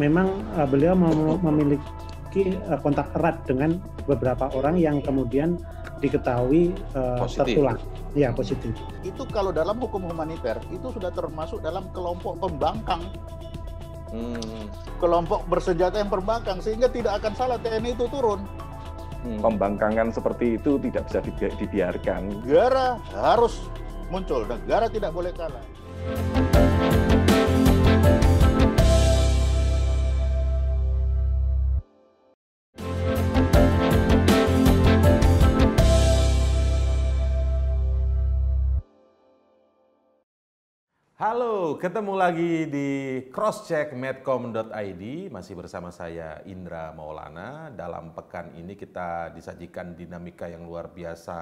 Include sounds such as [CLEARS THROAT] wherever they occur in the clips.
Memang uh, beliau mem memiliki uh, kontak erat dengan beberapa orang yang kemudian diketahui uh, tertular. Ya, positif. Itu kalau dalam hukum humaniter itu sudah termasuk dalam kelompok pembangkang. Hmm. Kelompok bersenjata yang pembangkang sehingga tidak akan salah TNI itu turun. Hmm. Pembangkangan seperti itu tidak bisa dibi dibiarkan. Negara harus muncul, negara tidak boleh kalah. Halo, ketemu lagi di crosscheckmedcom.id masih bersama saya Indra Maulana. Dalam pekan ini kita disajikan dinamika yang luar biasa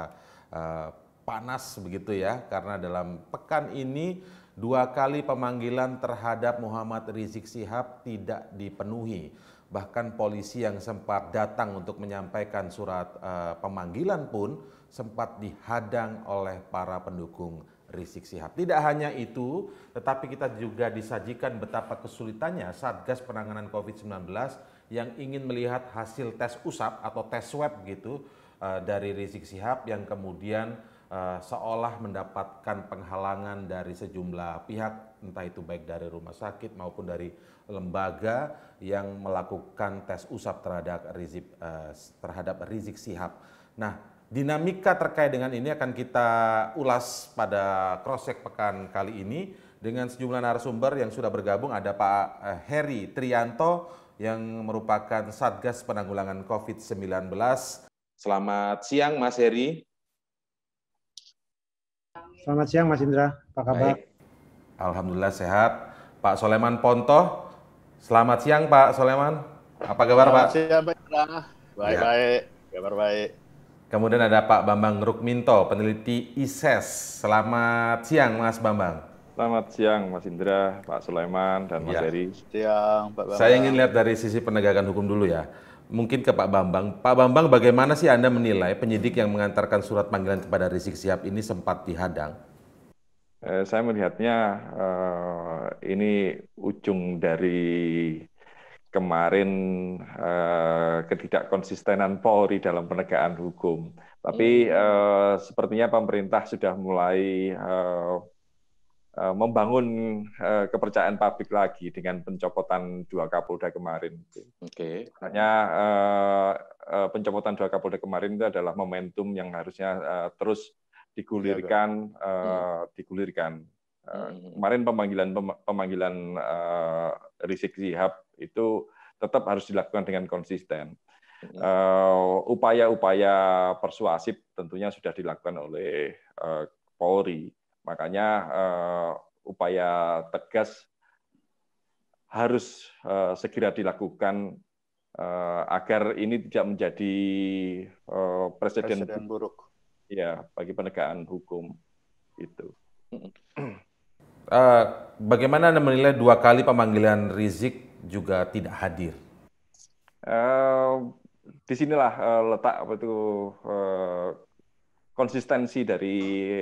eh, panas begitu ya karena dalam pekan ini dua kali pemanggilan terhadap Muhammad Rizik Sihab tidak dipenuhi. Bahkan polisi yang sempat datang untuk menyampaikan surat eh, pemanggilan pun sempat dihadang oleh para pendukung Rizik Sihab. Tidak hanya itu, tetapi kita juga disajikan betapa kesulitannya Satgas Penanganan COVID-19 yang ingin melihat hasil tes usap atau tes swab gitu eh, dari Rizik Sihab yang kemudian eh, seolah mendapatkan penghalangan dari sejumlah pihak, entah itu baik dari rumah sakit maupun dari lembaga yang melakukan tes usap terhadap Rizik eh, terhadap Rizik Sihab. Nah, Dinamika terkait dengan ini akan kita ulas pada cross check pekan kali ini dengan sejumlah narasumber yang sudah bergabung ada Pak eh, Heri Trianto yang merupakan Satgas Penanggulangan COVID-19. Selamat siang Mas Heri. Selamat siang Mas Indra, apa kabar? Baik. Alhamdulillah sehat. Pak Soleman Ponto, selamat siang Pak Soleman. Apa kabar selamat Pak? Selamat siang Pak Indra. Baik-baik, ya. kabar baik. Kemudian ada Pak Bambang Rukminto, peneliti ISES. E Selamat siang, Mas Bambang. Selamat siang, Mas Indra, Pak Sulaiman, dan Mas ya. Eri. Siang, Pak Bambang. Saya ingin lihat dari sisi penegakan hukum dulu ya. Mungkin ke Pak Bambang. Pak Bambang, bagaimana sih Anda menilai penyidik yang mengantarkan surat panggilan kepada Rizik Sihab ini sempat dihadang? Eh, saya melihatnya eh, ini ujung dari kemarin uh, ketidakkonsistenan Polri dalam penegakan hukum. Tapi uh, sepertinya pemerintah sudah mulai uh, membangun uh, kepercayaan publik lagi dengan pencopotan dua Kapolda kemarin. Oke. Okay. Makanya uh, pencopotan dua Kapolda kemarin itu adalah momentum yang harusnya uh, terus digulirkan, uh, digulirkan. Uh, kemarin pemanggilan pemanggilan uh, Rizik Sihab itu tetap harus dilakukan dengan konsisten. Eh, upaya-upaya uh, persuasif tentunya sudah dilakukan oleh uh, Polri. Makanya uh, upaya tegas harus uh, segera dilakukan uh, agar ini tidak menjadi uh, presiden, presiden buruk. Ya, bagi penegakan hukum itu. Uh, bagaimana Anda menilai dua kali pemanggilan Rizik juga tidak hadir? Uh, eh, disinilah uh, eh, letak apa itu uh, konsistensi dari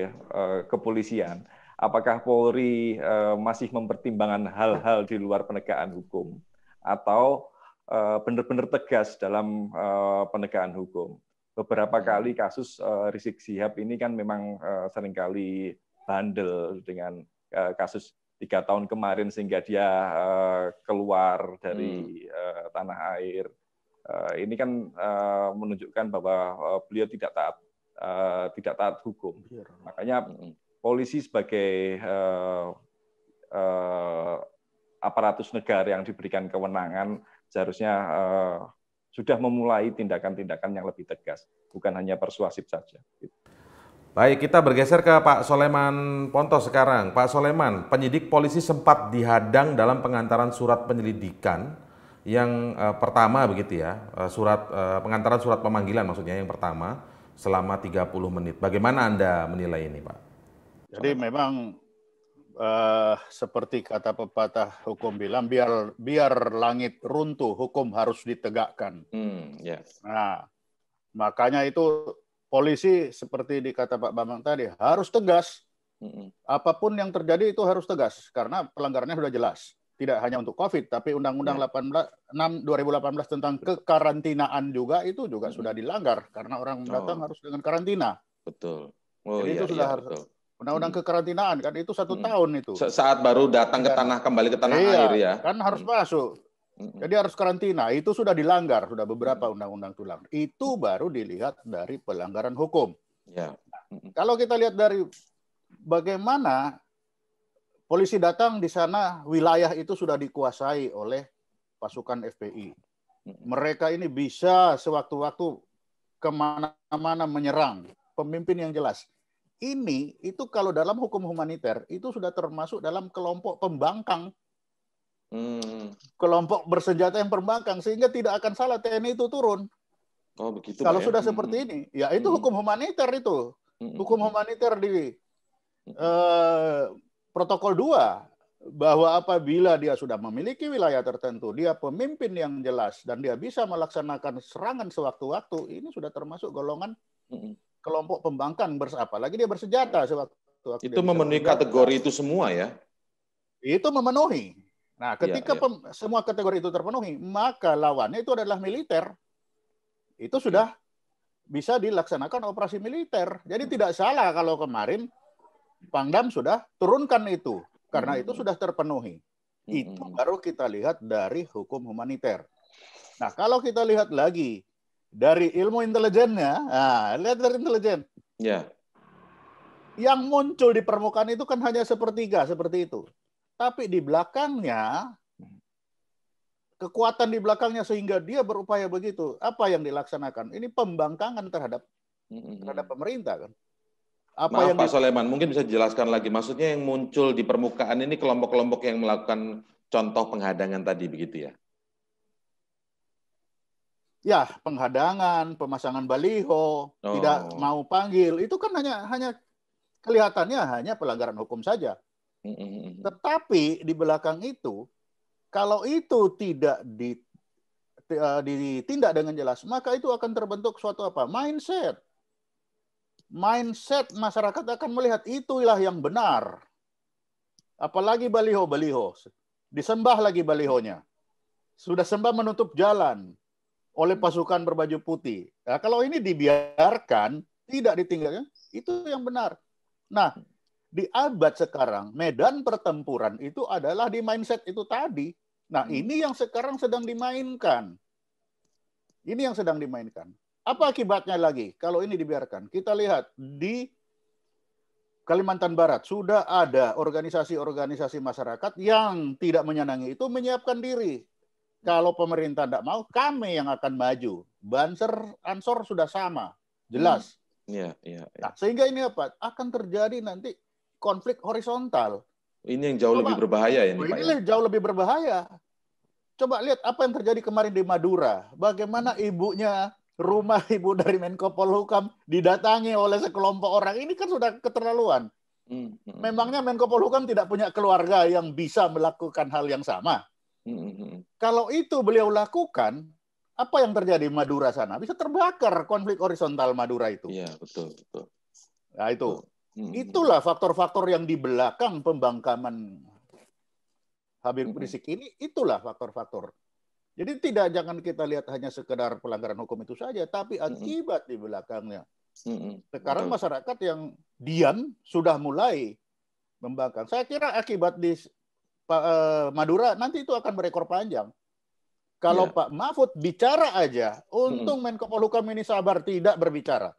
uh, kepolisian. Apakah Polri uh, masih mempertimbangkan hal-hal di luar penegakan hukum atau benar benar-benar tegas dalam uh, penegakan hukum? Beberapa hmm. kali kasus uh, Rizik Sihab ini kan memang uh, seringkali bandel dengan uh, kasus tiga tahun kemarin sehingga dia eh, keluar dari hmm. Eh, tanah air. Eh, ini kan menunjukkan bahwa beliau tidak taat tidak taat hukum. Iya, Makanya hmm. polisi sebagai aparatus negara yang diberikan kewenangan seharusnya sudah memulai tindakan-tindakan yang lebih tegas, bukan hanya persuasif saja. Gitu. Baik, kita bergeser ke Pak Soleman Ponto sekarang. Pak Soleman, penyidik polisi sempat dihadang dalam pengantaran surat penyelidikan yang eh, pertama begitu ya, eh, surat eh, pengantaran surat pemanggilan maksudnya yang pertama selama 30 menit. Bagaimana Anda menilai ini, Pak? Jadi memang eh, seperti kata pepatah hukum bilang biar biar langit runtuh, hukum harus ditegakkan. Hmm, yes. Ya. Nah, makanya itu polisi seperti dikata Pak Bambang tadi harus tegas. Apapun yang terjadi itu harus tegas karena pelanggarannya sudah jelas. Tidak hanya untuk COVID, tapi Undang-Undang 18, 6 2018 tentang kekarantinaan juga itu juga sudah dilanggar karena orang datang oh. harus dengan karantina. Betul. Oh, Jadi iya, itu sudah iya, harus betul. Undang-undang hmm. kekarantinaan kan itu satu hmm. tahun itu. Saat baru datang ke iya. tanah kembali ke tanah iya, air ya. Kan harus masuk. Jadi harus karantina. Itu sudah dilanggar, sudah beberapa undang-undang tulang. Itu baru dilihat dari pelanggaran hukum. Ya. Kalau kita lihat dari bagaimana polisi datang di sana, wilayah itu sudah dikuasai oleh pasukan FPI. Mereka ini bisa sewaktu-waktu kemana-mana menyerang pemimpin yang jelas. Ini itu kalau dalam hukum humaniter itu sudah termasuk dalam kelompok pembangkang Hmm. Kelompok bersenjata yang perbankan sehingga tidak akan salah TNI itu turun. Oh, begitu. Kalau ya? sudah hmm. seperti hmm. ini, ya itu hmm. hukum humaniter itu. Hukum humaniter di uh, protokol 2 bahwa apabila dia sudah memiliki wilayah tertentu, dia pemimpin yang jelas dan dia bisa melaksanakan serangan sewaktu-waktu, ini sudah termasuk golongan kelompok pembangkang bersapa. Lagi dia bersenjata sewaktu-waktu. Itu memenuhi kategori itu semua ya. Itu memenuhi. Nah, iya, ketika ya, ya. semua kategori itu terpenuhi, maka lawannya itu adalah militer. Itu sudah ya. bisa dilaksanakan operasi militer. Jadi hmm. tidak salah kalau kemarin Pangdam sudah turunkan itu karena hmm. itu sudah terpenuhi. Hmm. Itu baru kita lihat dari hukum humaniter. Nah, kalau kita lihat lagi dari ilmu intelijennya, nah, lihat dari intelijen. Ya. Yang muncul di permukaan itu kan hanya sepertiga seperti itu. Tapi di belakangnya kekuatan di belakangnya sehingga dia berupaya begitu. Apa yang dilaksanakan? Ini pembangkangan terhadap terhadap pemerintah kan. Apa Maaf yang Pak Soleman, mungkin bisa dijelaskan lagi. Maksudnya yang muncul di permukaan ini kelompok-kelompok yang melakukan contoh penghadangan tadi begitu ya? Ya, penghadangan, pemasangan baliho, oh. tidak mau panggil, itu kan hanya hanya kelihatannya hanya pelanggaran hukum saja. Tetapi di belakang itu, kalau itu tidak eh, ditindak dengan jelas, maka itu akan terbentuk suatu apa? Mindset. Mindset masyarakat akan melihat itulah yang benar. Apalagi baliho-baliho. Disembah lagi balihonya. Sudah sembah menutup jalan oleh pasukan berbaju putih. Nah, kalau ini dibiarkan, tidak ditinggalkan, itu yang benar. Nah, di abad sekarang medan pertempuran itu adalah di mindset itu tadi. Nah, hmm. ini yang sekarang sedang dimainkan. Ini yang sedang dimainkan. Apa akibatnya lagi kalau ini dibiarkan? Kita lihat di Kalimantan Barat sudah ada organisasi-organisasi masyarakat yang tidak menyenangi itu menyiapkan diri. Kalau pemerintah tidak mau, kami yang akan maju. Banser Ansor sudah sama, jelas. Hmm. Ya, yeah, yeah. Nah, sehingga ini apa? Akan terjadi nanti konflik horizontal. Ini yang jauh coba, lebih berbahaya ya, ini. Ini ya. jauh lebih berbahaya. Coba lihat apa yang terjadi kemarin di Madura. Bagaimana ibunya rumah [LAUGHS] ibu dari Menko Polhukam didatangi oleh sekelompok orang ini kan sudah keterlaluan. Hmm, hmm. Memangnya Menko Polhukam tidak punya keluarga yang bisa melakukan hal yang sama? Hmm, Kalau itu beliau lakukan, apa yang terjadi di Madura sana? Bisa terbakar konflik horizontal Madura itu. Iya, betul, betul. Nah, itu. Betul. Hmm. Itulah faktor-faktor yang di belakang pembangkaman Habib hmm. Rizik ini, itulah faktor-faktor. Jadi tidak jangan kita lihat hanya sekedar pelanggaran hukum itu saja, tapi hmm. akibat di belakangnya. Sekarang masyarakat yang diam sudah mulai membangkang. Saya kira akibat di eh, Madura nanti itu akan berekor panjang. Kalau ya. Pak Mahfud bicara aja, untung Menko Polhukam ini sabar tidak berbicara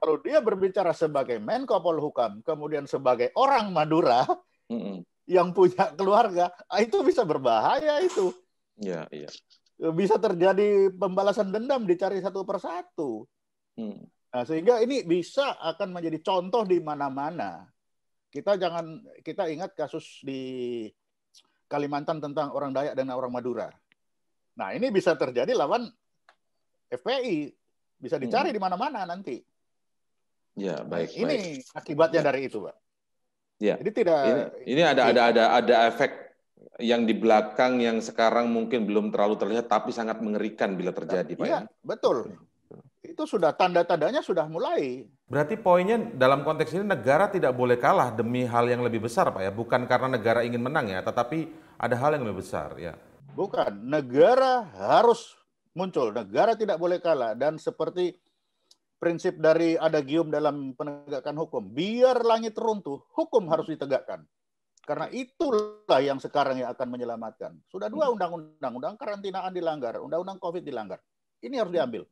kalau dia berbicara sebagai Menko Polhukam, kemudian sebagai orang Madura mm-hmm. yang punya keluarga, ah, itu bisa berbahaya itu. Iya, iya. Bisa terjadi pembalasan dendam dicari satu persatu. Mm. Nah, sehingga ini bisa akan menjadi contoh di mana-mana. Kita jangan kita ingat kasus di Kalimantan tentang orang Dayak dan orang Madura. Nah, ini bisa terjadi lawan FPI, bisa dicari hmm. di mana-mana nanti. Ya, nah, baik. Nah, ini baik. akibatnya ya. dari itu, Pak. Ya. Jadi tidak ini, ini ada ada ada ada efek yang di belakang yang sekarang mungkin belum terlalu terlihat tapi sangat mengerikan bila terjadi, Pak. Iya, ya. betul. Itu sudah tanda-tandanya sudah mulai. Berarti poinnya dalam konteks ini negara tidak boleh kalah demi hal yang lebih besar, Pak ya. Bukan karena negara ingin menang ya, tetapi ada hal yang lebih besar, ya. Bukan, negara harus muncul. Negara tidak boleh kalah dan seperti prinsip dari ada gium dalam penegakan hukum. Biar langit runtuh, hukum harus ditegakkan. Karena itulah yang sekarang yang akan menyelamatkan. Sudah dua hmm. undang-undang, undang karantinaan dilanggar, undang-undang COVID dilanggar. Ini harus diambil.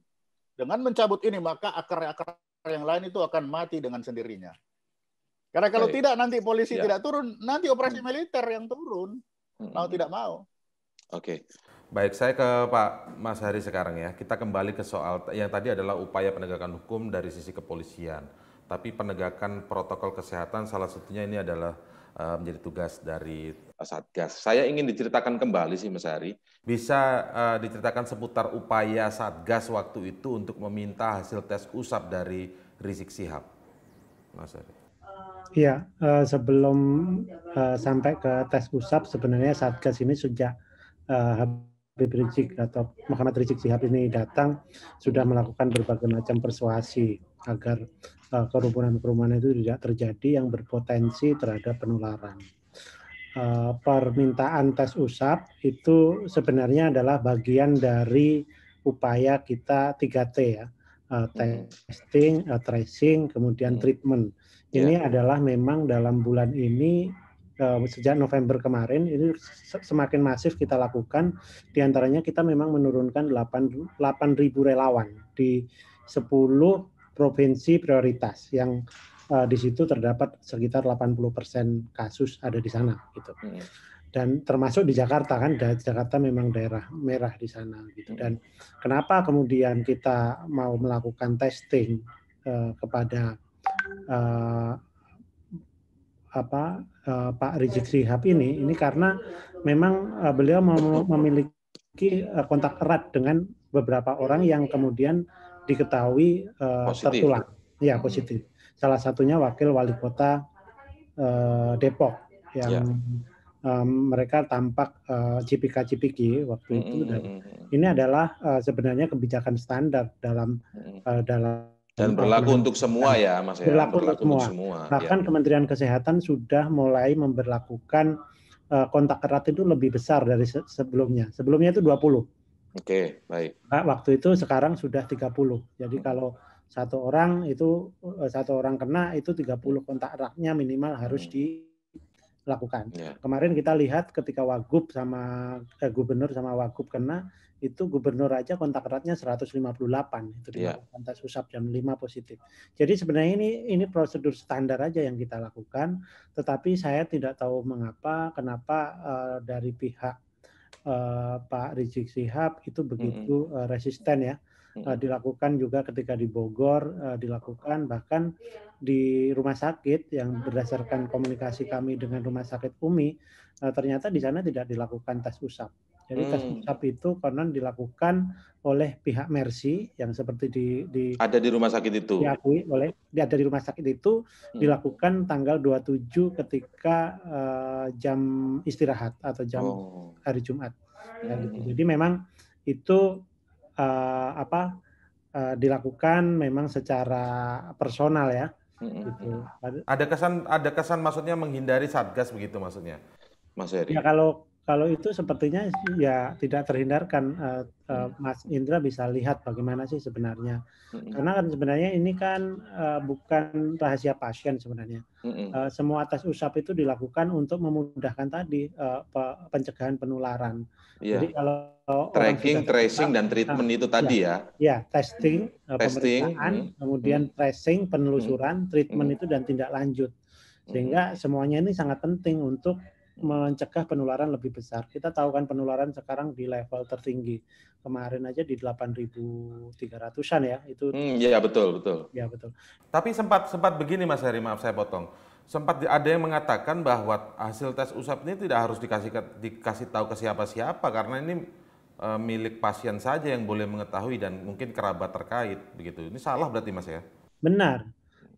Dengan mencabut ini, maka akar-akar yang lain itu akan mati dengan sendirinya. Karena kalau Oke. tidak nanti polisi ya. tidak turun, nanti operasi hmm. militer yang turun. Mau hmm. tidak mau. Oke. Okay. Baik, saya ke Pak Mas Hari sekarang ya. Kita kembali ke soal yang tadi adalah upaya penegakan hukum dari sisi kepolisian. Tapi penegakan protokol kesehatan salah satunya ini adalah eh, menjadi tugas dari Satgas. Saya ingin diceritakan kembali sih Mas Hari. Bisa uh, diceritakan seputar upaya Satgas waktu itu untuk meminta hasil tes usap dari Rizik Sihab. Mas Hari. Iya, uh, sebelum uh, sampai ke tes usap sebenarnya Satgas ini sejak uh, Habib Rizik atau Muhammad Rizik Sihab ini datang sudah melakukan berbagai macam persuasi agar uh, kerumunan-kerumunan itu tidak terjadi yang berpotensi terhadap penularan. Uh, permintaan tes usap itu sebenarnya adalah bagian dari upaya kita 3T ya, uh, testing, uh, tracing, kemudian hmm. treatment. Ya. Ini yeah. adalah memang dalam bulan ini Eh, sejak November kemarin ini semakin masif kita lakukan. Di antaranya kita memang menurunkan 8 8.000 relawan di 10 provinsi prioritas yang uh, di situ terdapat sekitar 80% kasus ada di sana gitu. Iya. Dan termasuk di Jakarta kan, Jakarta memang daerah merah di sana gitu. Dan kenapa kemudian kita mau melakukan testing uh, kepada apa eh, Pak Rizik Sihab ini ini karena memang eh, beliau memiliki eh, kontak erat dengan beberapa orang yang kemudian diketahui tertular ya positif salah satunya wakil wali kota Depok yang ya. um, mereka tampak cipika-cipiki waktu itu dan ini adalah uh, sebenarnya kebijakan standar dalam uh, dalam dan berlaku untuk semua ya, Mas ya. Berlaku, untuk semua. semua. Bahkan ya. Kementerian Kesehatan sudah mulai memperlakukan eh, kontak erat itu lebih besar dari sebelumnya. Sebelumnya itu 20. Oke, baik. Nah, waktu itu sekarang sudah 30. Jadi hmm. kalau satu orang itu eh, satu orang kena itu 30 kontak eratnya minimal harus hmm. dilakukan. Yeah. Kemarin kita lihat ketika Wagub sama eh, gubernur sama Wagub kena itu gubernur aja kontak eratnya 158 itu di yeah. kontak usap jam 5 positif. Jadi sebenarnya ini ini prosedur standar aja yang kita lakukan, tetapi saya tidak tahu mengapa kenapa uh, dari pihak uh, Pak Rizik Sihab itu begitu mm -hmm. uh, resisten ya. Uh, dilakukan juga ketika di Bogor uh, dilakukan bahkan di rumah sakit yang berdasarkan komunikasi kami dengan rumah sakit Umi uh, ternyata di sana tidak dilakukan tes usap jadi tes hmm. usap itu konon dilakukan oleh pihak Mercy yang seperti di, di ada di rumah sakit itu. Diakui oleh di ada di rumah sakit itu hmm. dilakukan tanggal 27 ketika uh, jam istirahat atau jam oh. hari Jumat. Ya, gitu. Hmm. Jadi memang itu uh, apa uh, dilakukan memang secara personal ya. Hmm. Gitu. Ada kesan ada kesan maksudnya menghindari satgas begitu maksudnya. Mas Heri. Ya kalau kalau itu sepertinya ya tidak terhindarkan uh, uh, Mas Indra bisa lihat bagaimana sih sebenarnya hmm. karena kan sebenarnya ini kan uh, bukan rahasia pasien sebenarnya uh, semua tes usap itu dilakukan untuk memudahkan tadi uh, pencegahan penularan Ya. jadi kalau tracking tracing dan ah, treatment uh, itu ya. tadi ya ya, testing, pemeriksaan hmm. kemudian hmm. tracing penelusuran treatment hmm. itu dan tindak lanjut sehingga semuanya ini sangat penting untuk mencegah penularan lebih besar. Kita tahu kan penularan sekarang di level tertinggi. Kemarin aja di 8.300-an ya, itu. Hmm, iya betul, betul. Iya betul. Tapi sempat sempat begini Mas Heri, maaf saya potong. Sempat ada yang mengatakan bahwa hasil tes usap ini tidak harus dikasih dikasih tahu ke siapa-siapa karena ini eh, milik pasien saja yang boleh mengetahui dan mungkin kerabat terkait begitu. Ini salah berarti Mas ya? Benar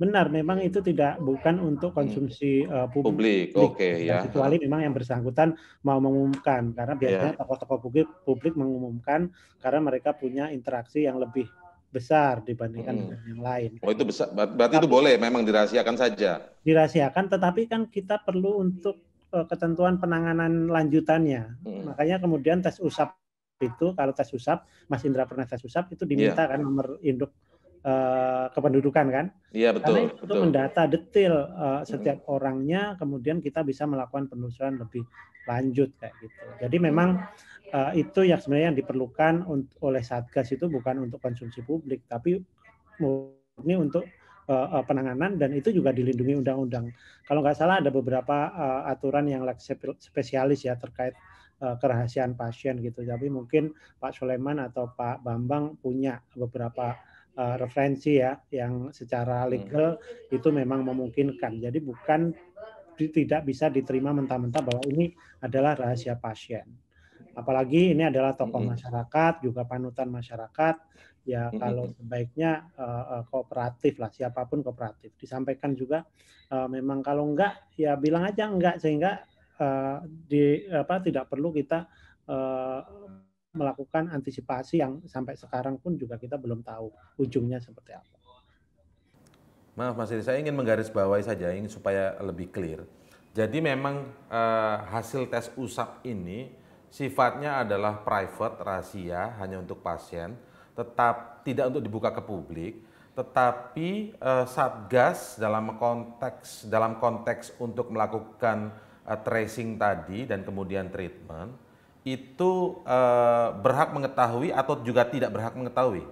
benar memang itu tidak bukan untuk konsumsi uh, publik, publik oke okay, ya kecuali memang yang bersangkutan mau mengumumkan karena ya. biasanya yeah. tokoh-tokoh publik publik mengumumkan karena mereka punya interaksi yang lebih besar dibandingkan hmm. dengan yang lain. Oh itu besar, berarti tetapi, itu boleh memang dirahasiakan saja. Dirahasiakan, tetapi kan kita perlu untuk uh, ketentuan penanganan lanjutannya. Hmm. Makanya kemudian tes usap itu kalau tes usap, Mas Indra pernah tes usap itu diminta yeah. kan nomor induk uh, kependudukan kan? Iya betul. Karena itu mendata detail uh, setiap hmm. orangnya, kemudian kita bisa melakukan penelusuran lebih lanjut kayak gitu. Jadi memang uh, itu yang sebenarnya yang diperlukan oleh satgas itu bukan untuk konsumsi publik, tapi ini untuk uh, penanganan dan itu juga dilindungi undang-undang. Kalau nggak salah ada beberapa uh, aturan yang spesialis ya terkait kerahasiaan pasien gitu. Tapi mungkin Pak Soleman atau Pak Bambang punya beberapa uh, referensi ya yang secara hmm. legal hmm. itu memang memungkinkan. Jadi bukan tidak bisa diterima mentah-mentah bahwa ini adalah rahasia pasien. Apalagi ini adalah tokoh hmm. masyarakat juga panutan masyarakat. Ya hmm. kalau sebaiknya uh, kooperatif lah siapapun kooperatif. Disampaikan juga uh, memang kalau enggak ya bilang aja enggak sehingga uh, di apa tidak perlu kita uh, melakukan antisipasi yang sampai sekarang pun juga kita belum tahu ujungnya seperti apa. Maaf Mas Iri, saya ingin menggarisbawahi saja ingin supaya lebih clear. Jadi memang eh, hasil tes usap ini sifatnya adalah private, rahasia, hanya untuk pasien, tetap tidak untuk dibuka ke publik. Tetapi eh, Satgas dalam konteks dalam konteks untuk melakukan eh, tracing tadi dan kemudian treatment itu e, berhak mengetahui atau juga tidak berhak mengetahui?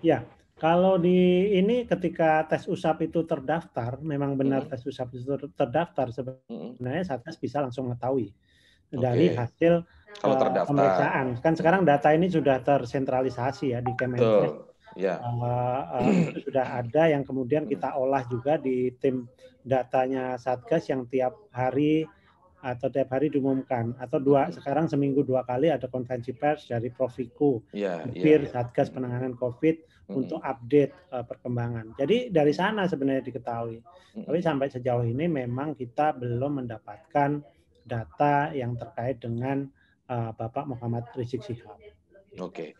Ya, kalau di ini ketika tes usap itu terdaftar, memang benar hmm. tes usap itu terdaftar sebenarnya Satgas bisa langsung mengetahui dari hasil kalau uh, terdaftar. pemeriksaan. Kan sekarang data ini sudah tersentralisasi ya di Kemenkes. Yeah. Ya. Uh, eh, uh, itu sudah ada yang kemudian kita olah juga di tim datanya Satgas yang tiap hari atau tiap hari diumumkan atau dua sekarang seminggu dua kali ada konvensi pers dari Profiku, yeah, yeah, yeah. Satgas Penanganan COVID hmm untuk update uh, perkembangan. Jadi dari sana sebenarnya diketahui. hmm Tapi sampai sejauh ini memang kita belum mendapatkan data yang terkait dengan uh, Bapak Muhammad Rizik Sihab. Oke. Okay.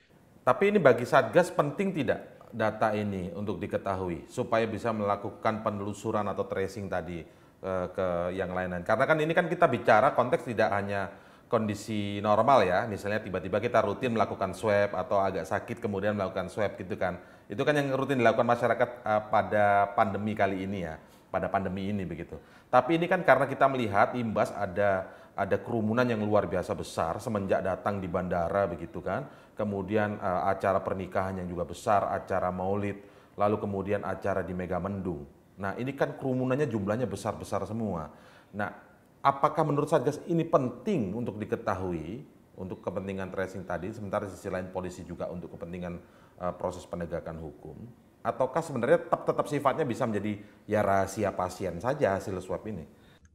Tapi ini bagi Satgas penting tidak data ini untuk diketahui supaya bisa melakukan penelusuran atau tracing tadi? Eh, ke yang lain-lain. Karena kan ini kan kita bicara konteks tidak hanya kondisi normal ya, misalnya tiba-tiba kita rutin melakukan swab atau agak sakit kemudian melakukan swab gitu kan. Itu kan yang rutin dilakukan masyarakat uh, pada pandemi kali ini ya, pada pandemi ini begitu. Tapi ini kan karena kita melihat imbas ada ada kerumunan yang luar biasa besar semenjak datang di bandara begitu kan. Kemudian uh, acara pernikahan yang juga besar, acara maulid, lalu kemudian acara di Megamendung Nah ini kan kerumunannya jumlahnya besar-besar semua. Nah apakah menurut Satgas ini penting untuk diketahui untuk kepentingan tracing tadi, sementara sisi lain polisi juga untuk kepentingan uh, proses penegakan hukum? Ataukah sebenarnya tetap, tetap sifatnya bisa menjadi ya rahasia pasien saja hasil swab ini?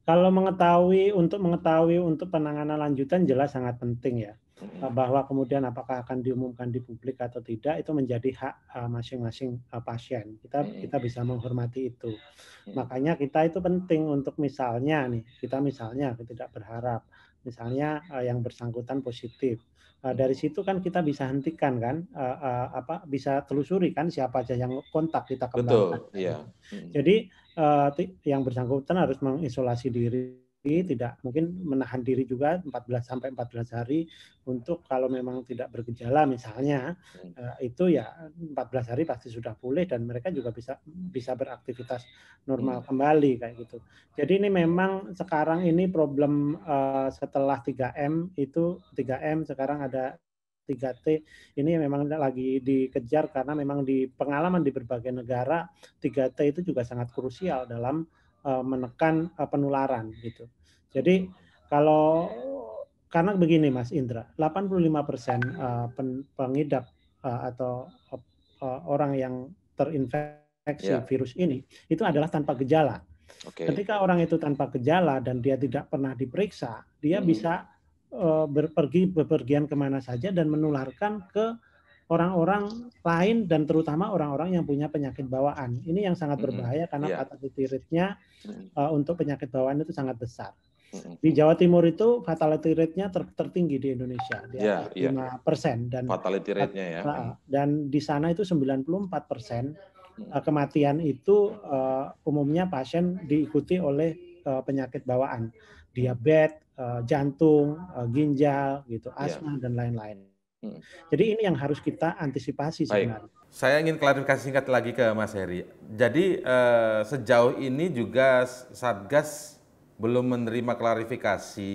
Kalau mengetahui untuk mengetahui untuk penanganan lanjutan jelas sangat penting ya. Eh, bahwa kemudian apakah akan diumumkan di publik atau tidak itu menjadi hak eh, masing-masing eh, pasien. Kita kita bisa menghormati itu. Makanya kita itu penting untuk misalnya nih, kita misalnya tidak berharap misalnya yang bersangkutan positif. dari situ kan kita bisa hentikan kan apa bisa telusuri kan siapa saja yang kontak kita kembali Betul, kan. iya. Jadi yang bersangkutan harus mengisolasi diri tidak mungkin menahan diri juga 14 sampai 14 hari untuk kalau memang tidak bergejala misalnya hmm. eh, itu ya 14 hari pasti sudah pulih dan mereka juga bisa bisa beraktivitas normal iya. kembali kayak gitu. Jadi ini memang sekarang ini problem eh, setelah 3M itu 3M sekarang ada 3T ini memang lagi dikejar karena memang di pengalaman di berbagai negara 3T itu juga sangat krusial dalam Eh, menekan eh, penularan gitu. Jadi kalau karena begini Mas Indra, 85% eh, pengidap atau orang yang terinfeksi yeah. virus ini itu adalah tanpa gejala. Okay. Ketika orang itu tanpa gejala dan dia tidak pernah diperiksa, dia hmm. bisa uh, berpergi bepergian kemana saja dan menularkan ke orang-orang lain dan terutama orang-orang yang punya penyakit bawaan. Ini yang sangat berbahaya karena yeah. Iya. fatality rate-nya uh, eh, untuk penyakit bawaan itu sangat besar. Di Jawa Timur itu fatality rate-nya ter tertinggi di Indonesia, di yeah, 5% iya. Persen. dan fatality rate-nya ya. Ah, ah. Dan di sana itu 94% eh, kematian itu uh, umumnya pasien diikuti oleh uh, penyakit bawaan, diabetes, uh, jantung, uh, ginjal gitu, iya. asma yeah. dan lain-lain. Jadi ini yang harus kita antisipasi sebenarnya. Baik. Saya ingin klarifikasi singkat lagi ke Mas Heri. Jadi eh, sejauh ini juga Satgas belum menerima klarifikasi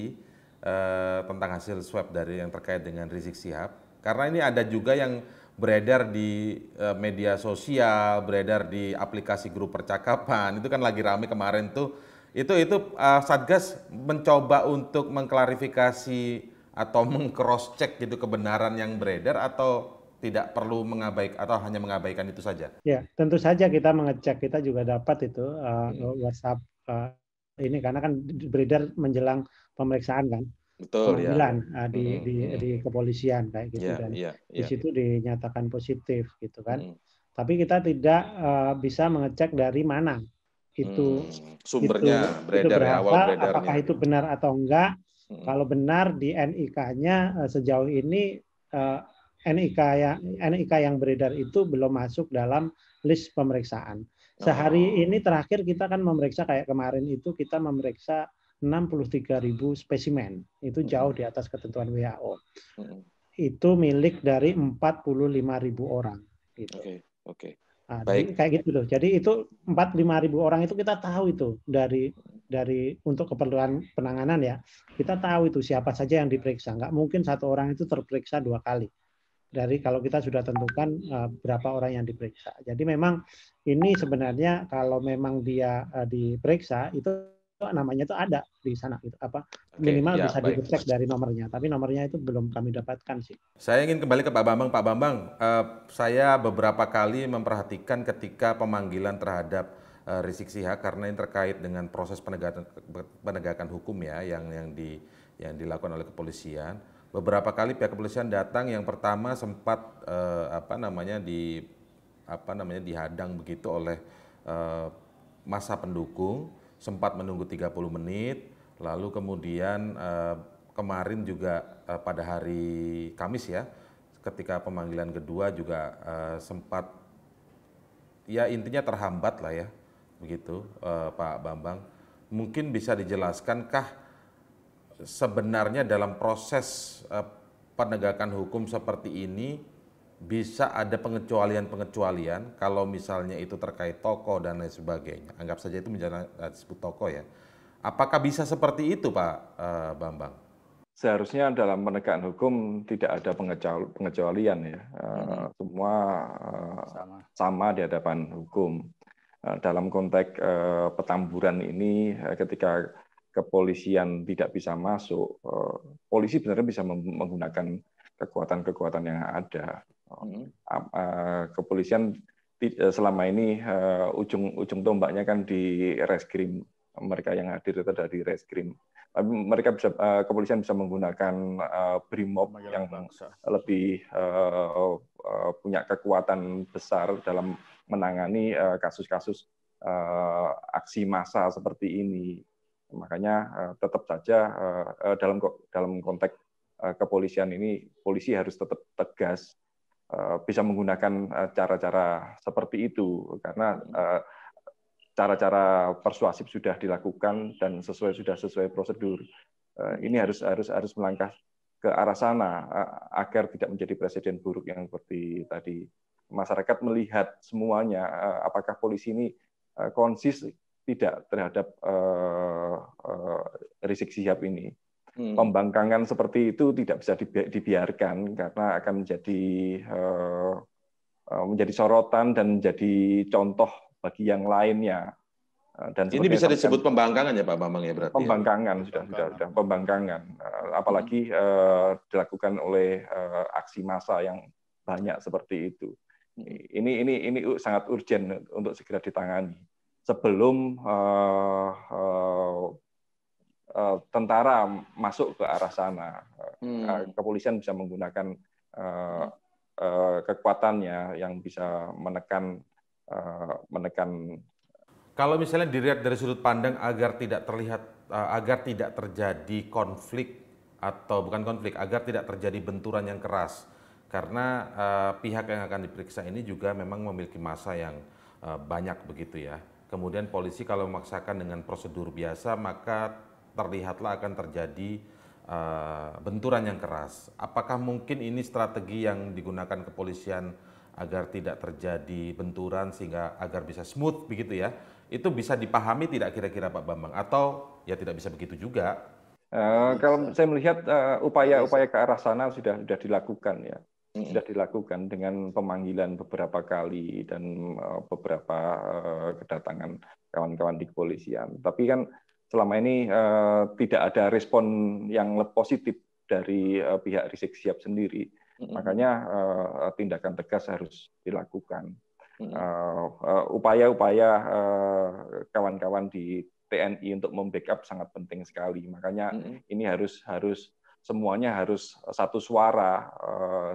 eh, tentang hasil swab dari yang terkait dengan Rizik Sihab. Karena ini ada juga yang beredar di eh, media sosial, beredar di aplikasi grup percakapan. Itu kan lagi rame kemarin tuh. Itu itu eh, Satgas mencoba untuk mengklarifikasi atau mengcross check gitu kebenaran yang beredar atau tidak perlu mengabaik atau hanya mengabaikan itu saja? Ya, tentu saja kita mengecek kita juga dapat itu uh, hmm. WhatsApp uh, ini karena kan beredar menjelang pemeriksaan kan. Betul ya. uh, di, hmm. di hmm, hmm. di kepolisian kayak gitu yeah, dan yeah, yeah. di ya. situ dinyatakan positif gitu kan. Hmm. Tapi kita tidak uh, bisa mengecek dari mana itu hmm. sumbernya itu, beredar itu ya, berapa, awal beredarnya. Apakah itu benar atau enggak? Hmm. Kalau benar di NIK-nya eh, sejauh ini eh, NIK yang NIK yang beredar itu belum masuk dalam list pemeriksaan. Oh. Sehari ini terakhir kita kan memeriksa kayak kemarin itu kita memeriksa ribu spesimen. Itu hmm. jauh di atas ketentuan WHO. Hmm. Itu milik dari 45.000 orang gitu. Oke, okay, Okay. Nah, Baik. kayak gitu loh. Jadi itu 4 lima ribu orang itu kita tahu itu dari dari untuk keperluan penanganan ya. Kita tahu itu siapa saja yang diperiksa. Nggak mungkin satu orang itu terperiksa dua kali. Dari kalau kita sudah tentukan uh, berapa orang yang diperiksa. Jadi memang ini sebenarnya kalau memang dia uh, diperiksa itu namanya itu ada di sana gitu apa okay, minimal ya, bisa baik. dicek dari nomornya tapi nomornya itu belum kami dapatkan sih saya ingin kembali ke Pak Bambang Pak Bambang uh, saya beberapa kali memperhatikan ketika pemanggilan terhadap uh, Rizik Sihab karena ini terkait dengan proses penegakan penegakan hukum ya yang yang di yang dilakukan oleh kepolisian beberapa kali pihak kepolisian datang yang pertama sempat uh, apa namanya di apa namanya dihadang begitu oleh uh, masa pendukung sempat menunggu 30 menit, lalu kemudian eh, kemarin juga eh, pada hari Kamis ya, ketika pemanggilan kedua juga eh, sempat ya intinya terhambat lah ya, begitu eh, Pak Bambang. Mungkin bisa dijelaskankah sebenarnya dalam proses eh, penegakan hukum seperti ini bisa ada pengecualian-pengecualian kalau misalnya itu terkait toko dan lain sebagainya. Anggap saja itu menjadi disebut toko ya. Apakah bisa seperti itu Pak eh, Bambang? Seharusnya dalam penegakan hukum tidak ada pengecualian ya. Hmm. Semua eh, sama. sama di hadapan hukum. Dalam konteks petamburan ini ketika kepolisian tidak bisa masuk, polisi benar-benar bisa menggunakan kekuatan-kekuatan yang ada. Hmm. Uh, kepolisian eh, selama ini uh, ujung ujung tombaknya kan di reskrim mereka yang hadir itu dari reskrim tapi mereka bisa uh, kepolisian bisa menggunakan uh, brimob Majalah yang bangsa. lebih uh, uh, punya kekuatan besar dalam menangani kasus-kasus uh, uh, aksi massa seperti ini makanya uh, tetap saja uh, dalam dalam konteks uh, kepolisian ini polisi harus tetap tegas Eh, bisa menggunakan eh, cara-cara seperti itu karena eh, cara-cara persuasif sudah dilakukan dan sesuai sudah sesuai prosedur. Ini harus harus harus melangkah ke arah sana agar tidak menjadi presiden buruk yang seperti tadi. Masyarakat melihat semuanya apakah polisi ini konsis tidak terhadap risik Sihab ini hmm. pembangkangan seperti itu tidak bisa dibiarkan karena akan menjadi eh, eh, menjadi sorotan dan menjadi contoh bagi yang lainnya. Eh, dan ini bisa disebut pembangkangan ya Pak Bambang ya berarti. Ya? Pembangkangan ya? sudah sudah sudah pembangkangan. Apalagi hmm. uh, dilakukan oleh uh, aksi massa yang banyak seperti itu. Ini ini ini sangat urgent untuk segera ditangani sebelum uh, Eh, tentara masuk ke arah sana. Hmm. Eh, kepolisian bisa menggunakan eh, kekuatannya yang bisa menekan menekan kalau misalnya dilihat dari sudut pandang agar tidak terlihat agar tidak terjadi konflik atau bukan konflik agar tidak terjadi benturan yang keras karena pihak yang akan diperiksa ini juga memang memiliki masa yang banyak begitu ya. Kemudian polisi kalau memaksakan dengan prosedur biasa maka terlihatlah akan terjadi uh, benturan yang keras. Apakah mungkin ini strategi yang digunakan kepolisian agar tidak terjadi benturan sehingga agar bisa smooth begitu ya? Itu bisa dipahami tidak kira-kira Pak Bambang atau ya tidak bisa begitu juga? Uh, kalau saya melihat eh, upaya-upaya uh, ke arah sana sudah sudah dilakukan ya sudah dilakukan dengan pemanggilan beberapa kali dan beberapa kedatangan kawan-kawan di kepolisian. Tapi kan selama ini eh, tidak ada respon yang positif dari eh, pihak Rizik Sihab sendiri. Makanya eh, tindakan tegas harus dilakukan. upaya-upaya kawan-kawan di TNI untuk membackup sangat penting sekali. Makanya ini harus harus semuanya harus satu suara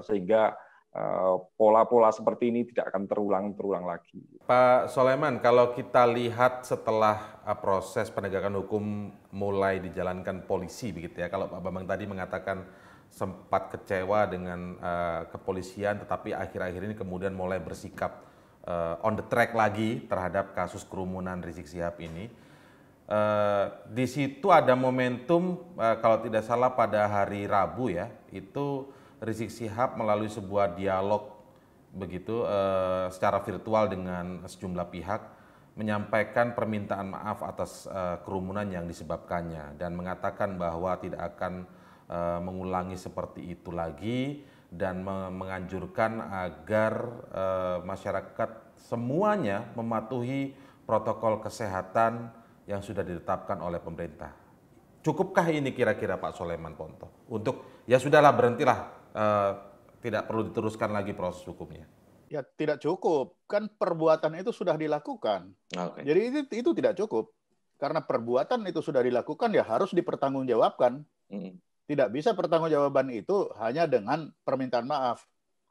sehingga Eh, pola-pola seperti ini tidak akan terulang-terulang lagi. Pak Soleman, kalau kita lihat setelah eh, proses penegakan hukum mulai dijalankan polisi begitu ya, kalau Pak Bambang tadi mengatakan sempat kecewa dengan eh, kepolisian, tetapi akhir-akhir ini kemudian mulai bersikap on the track lagi terhadap kasus kerumunan Rizik Sihab ini. Uh, di situ ada momentum uh, kalau tidak salah pada hari Rabu ya, itu Rizik Sihab melalui sebuah dialog begitu eh, secara virtual dengan sejumlah pihak menyampaikan permintaan maaf atas eh, kerumunan yang disebabkannya dan mengatakan bahwa tidak akan eh, mengulangi seperti itu lagi dan menganjurkan agar eh, masyarakat semuanya mematuhi protokol kesehatan yang sudah ditetapkan oleh pemerintah. Cukupkah ini kira-kira Pak Soleman Ponto? Untuk ya sudahlah berhentilah Eh, tidak perlu diteruskan lagi proses hukumnya? Ya tidak cukup, kan perbuatan itu sudah dilakukan. Okay. Jadi itu, itu tidak cukup karena perbuatan itu sudah dilakukan ya harus dipertanggungjawabkan. Mm. Tidak bisa pertanggungjawaban itu hanya dengan permintaan maaf.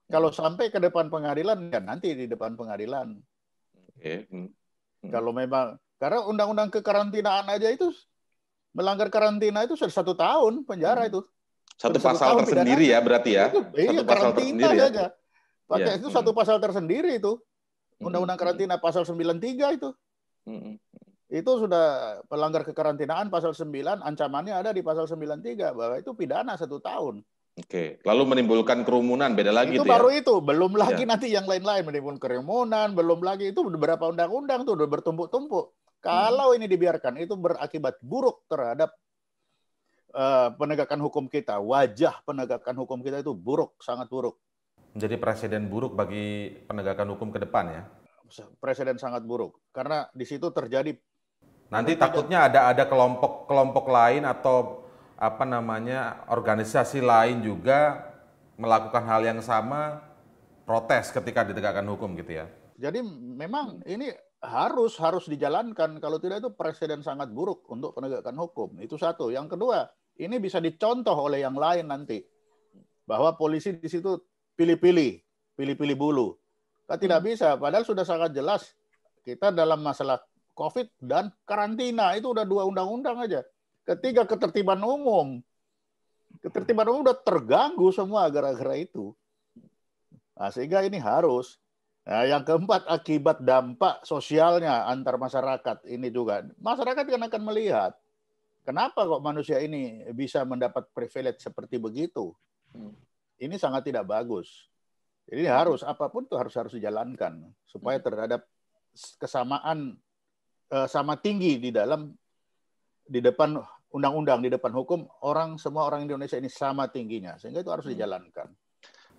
Mm. Kalau sampai ke depan pengadilan ya nanti di depan pengadilan. Okay. Mm. Hmm. Kalau memang karena undang-undang kekarantinaan aja itu melanggar karantina itu sudah satu tahun penjara hmm. itu satu pasal tersendiri ya berarti ya itu, satu iya, pasal tersendiri aja. ya. pakai ya. itu satu pasal tersendiri itu undang-undang karantina pasal 93 itu itu sudah pelanggar kekarantinaan pasal 9 ancamannya ada di pasal 93 bahwa itu pidana satu tahun Oke, lalu menimbulkan kerumunan beda lagi itu, itu ya. baru ya? itu, belum iya. lagi ya. nanti yang lain-lain menimbulkan kerumunan, belum lagi itu beberapa undang-undang tuh udah bertumpuk-tumpuk. Kalau hmm. ini dibiarkan itu berakibat buruk terhadap Eh, penegakan hukum kita, wajah penegakan hukum kita itu buruk, sangat buruk. Menjadi presiden buruk bagi penegakan hukum ke depan ya? Presiden sangat buruk, karena di situ terjadi. Nanti takutnya ada ada kelompok-kelompok lain atau apa namanya organisasi lain juga melakukan hal yang sama, protes ketika ditegakkan hukum gitu ya? Jadi memang ini harus harus dijalankan kalau tidak itu presiden sangat buruk untuk penegakan hukum itu satu yang kedua ini bisa dicontoh oleh yang lain nanti bahwa polisi di situ pilih-pilih, pilih-pilih bulu. Kita tidak hmm. bisa, padahal sudah sangat jelas kita dalam masalah COVID dan karantina itu udah dua undang-undang aja. Ketiga ketertiban umum, ketertiban umum udah terganggu semua gara-gara itu. Nah, sehingga ini harus. Nah, yang keempat akibat dampak sosialnya antar masyarakat ini juga masyarakat kan akan melihat Kenapa kok manusia ini bisa mendapat privilege seperti begitu? Hmm. Ini sangat tidak bagus. Jadi harus apapun itu harus harus dijalankan supaya hmm. terhadap kesamaan eh, sama tinggi di dalam di depan undang-undang di depan hukum orang semua orang Indonesia ini sama tingginya sehingga itu harus hmm. dijalankan.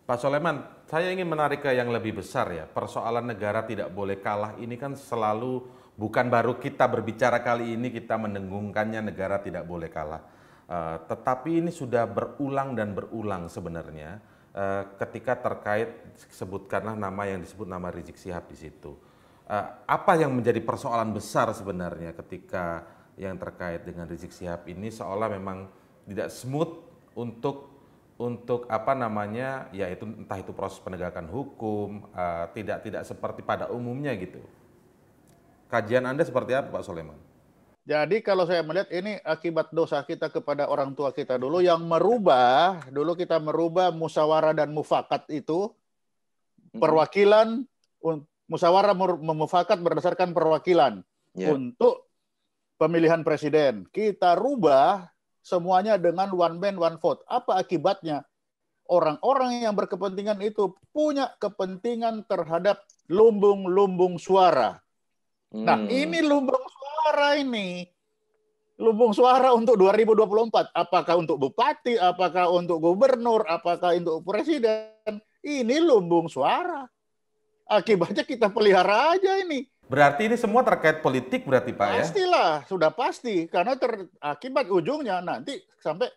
Pak Soleman, saya ingin menarik ke yang lebih besar ya. Persoalan negara tidak boleh kalah ini kan selalu bukan baru kita berbicara kali ini kita mendengungkannya negara tidak boleh kalah. Uh, tetapi ini sudah berulang dan berulang sebenarnya uh, ketika terkait sebutkanlah nama yang disebut nama Rizik Sihab di situ. Uh, apa yang menjadi persoalan besar sebenarnya ketika yang terkait dengan Rizik Sihab ini seolah memang tidak smooth untuk untuk apa namanya yaitu entah itu proses penegakan hukum uh, tidak tidak seperti pada umumnya gitu. Kajian Anda seperti apa Pak Soleman? Jadi kalau saya melihat ini akibat dosa kita kepada orang tua kita dulu yang merubah, dulu kita merubah musyawarah dan mufakat itu perwakilan musyawarah memufakat berdasarkan perwakilan yeah. untuk pemilihan presiden. Kita rubah semuanya dengan one man one vote. Apa akibatnya? Orang-orang yang berkepentingan itu punya kepentingan terhadap lumbung-lumbung suara Nah, hmm. Nah, ini lumbung suara ini. lumbung suara untuk 2024. Apakah untuk bupati, apakah untuk gubernur, apakah untuk presiden. Ini lumbung suara. Akibatnya kita pelihara aja ini. Berarti ini semua terkait politik berarti Pak Pastilah, ya? Pastilah, sudah pasti. Karena ter, akibat ujungnya nanti sampai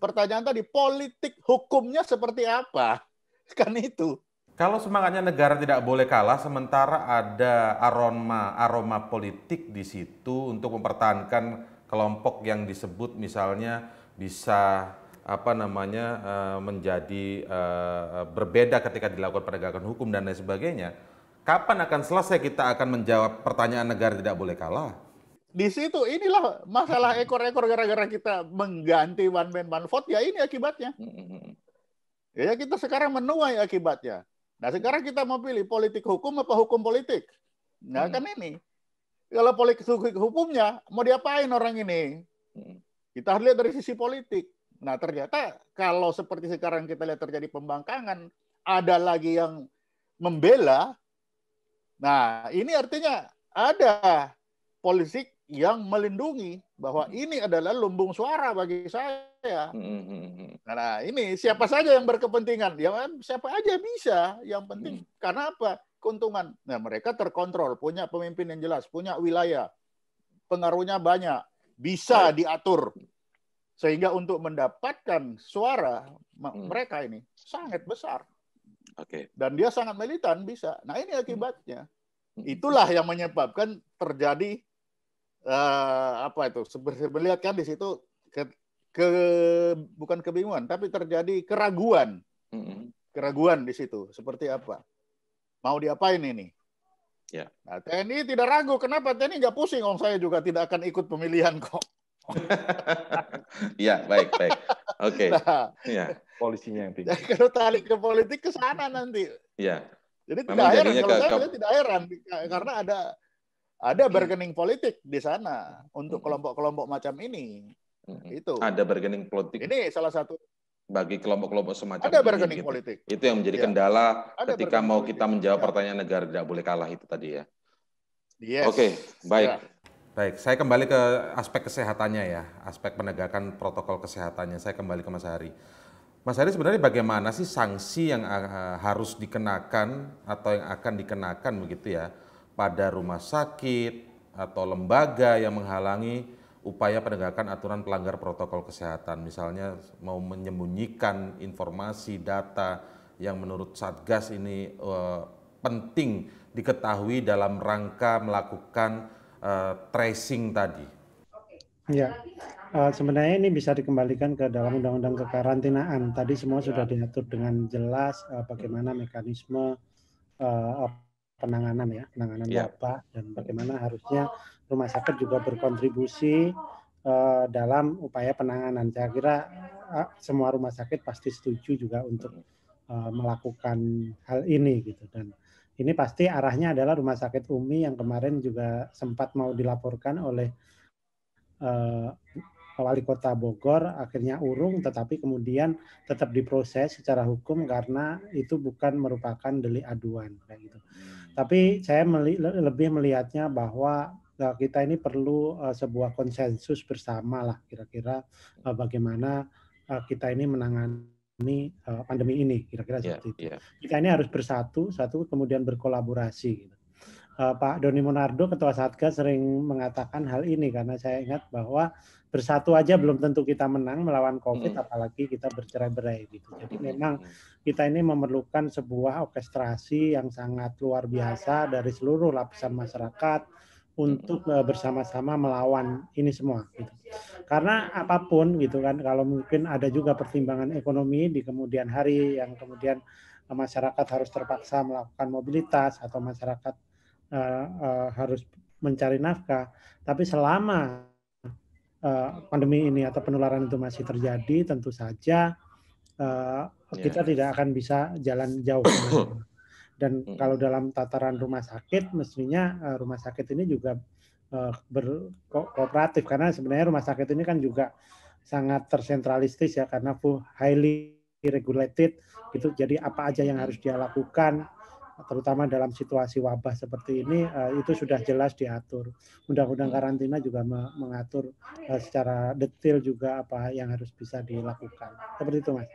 pertanyaan tadi, politik hukumnya seperti apa? [LAUGHS] Kan itu. Kalau semangatnya negara tidak boleh kalah, sementara ada aroma aroma politik di situ untuk mempertahankan kelompok yang disebut misalnya bisa apa namanya eh, menjadi eh, berbeda ketika dilakukan penegakan hukum dan lain sebagainya. Kapan akan selesai kita akan menjawab pertanyaan negara tidak boleh kalah? Di situ inilah masalah ekor-ekor gara-gara kita mengganti one man one vote ya ini akibatnya. Ya kita sekarang menuai akibatnya. Nah sekarang kita mau pilih politik hukum apa hukum politik? Nah hmm. kan ini. Kalau politik hukumnya, mau diapain orang ini? Hmm. Kita lihat dari sisi politik. Nah ternyata kalau seperti sekarang kita lihat terjadi pembangkangan, ada lagi yang membela. Nah ini artinya ada politik yang melindungi bahwa hmm. ini adalah lumbung suara bagi saya saya. Hmm, hmm, hmm, hmm. Nah, ini siapa saja yang berkepentingan? Ya kan? siapa aja bisa. Yang penting hmm. karena apa? Keuntungan. Nah, mereka terkontrol, punya pemimpin yang jelas, punya wilayah, pengaruhnya banyak, bisa diatur. Sehingga untuk mendapatkan suara hmm. mereka ini sangat besar. Oke. Okay. Dan dia sangat militan bisa. Nah, ini akibatnya. Itulah yang menyebabkan terjadi uh, apa itu? Seperti melihat kan di situ ke bukan kebingungan tapi terjadi keraguan keraguan di situ seperti apa mau diapain ini ya nah, TNI tidak ragu kenapa TNI nggak pusing om saya juga tidak akan ikut pemilihan kok [LAUGHS] ya baik baik oke okay. nah, ya polisinya yang tinggi [LAUGHS] kalau tarik ke politik ke sana nanti ya jadi Memang tidak heran kalau ke, saya ke... tidak heran karena ada ada hmm. bargaining politik di sana untuk hmm. kelompok-kelompok macam ini itu. Ada bargaining politik. Ini salah satu bagi kelompok-kelompok semacam ada bargaining gitu. politik. Itu yang menjadi iya. kendala ada ketika mau kita menjawab ya. pertanyaan negara tidak boleh kalah itu tadi ya. Yes. Oke, okay, baik. Ya. Baik, saya kembali ke aspek kesehatannya ya, aspek penegakan protokol kesehatannya. Saya kembali ke Mas Hari. Mas Hari sebenarnya bagaimana sih sanksi yang eh, eh, harus dikenakan atau yang akan dikenakan begitu ya pada rumah sakit atau lembaga yang menghalangi upaya penegakan aturan pelanggar protokol kesehatan, misalnya mau menyembunyikan informasi data yang menurut Satgas ini uh, penting diketahui dalam rangka melakukan uh, tracing tadi? Ya, uh, sebenarnya ini bisa dikembalikan ke dalam undang-undang kekarantinaan. Tadi semua sudah ya. diatur dengan jelas uh, bagaimana mekanisme uh, penanganan ya, penanganan yeah. wabah dan bagaimana harusnya rumah sakit juga berkontribusi uh, dalam upaya penanganan. Saya kira uh, semua rumah sakit pasti setuju juga untuk uh, melakukan hal ini gitu dan ini pasti arahnya adalah rumah sakit Umi yang kemarin juga sempat mau dilaporkan oleh uh, wali kota Bogor akhirnya urung tetapi kemudian tetap diproses secara hukum karena itu bukan merupakan delik aduan kayak gitu. Hmm. Tapi saya meli lebih melihatnya bahwa nah, kita ini perlu uh, sebuah konsensus bersama lah kira-kira uh, bagaimana uh, kita ini menangani uh, pandemi ini kira-kira yeah, seperti itu. Yeah. Kita ini harus bersatu, satu kemudian berkolaborasi. Gitu. Uh, Pak Doni Monardo, Ketua Satgas, sering mengatakan hal ini karena saya ingat bahwa bersatu aja hmm. belum tentu kita menang melawan COVID, mm. apalagi kita bercerai-berai gitu. Jadi hmm. memang hmm. kita ini memerlukan sebuah orkestrasi yang sangat luar biasa dari seluruh lapisan masyarakat, untuk eh, bersama-sama melawan ini semua gitu. Karena apapun gitu kan kalau mungkin ada juga pertimbangan ekonomi di kemudian hari yang kemudian eh, masyarakat harus terpaksa melakukan mobilitas atau masyarakat uh, uh, harus mencari nafkah, tapi selama uh, pandemi ini atau penularan itu masih terjadi tentu saja uh, yeah. kita tidak akan bisa jalan jauh. [COUGHS] Dan hmm. kalau dalam tataran rumah sakit, mestinya eh, rumah sakit ini juga eh, berkooperatif karena sebenarnya rumah sakit ini kan juga sangat tersentralistis ya karena full highly regulated gitu. Jadi apa aja yang harus dia lakukan, terutama dalam situasi wabah seperti ini eh, itu sudah jelas diatur. Undang-undang karantina juga mengatur secara detail juga apa yang harus bisa dilakukan. Seperti itu, Mas.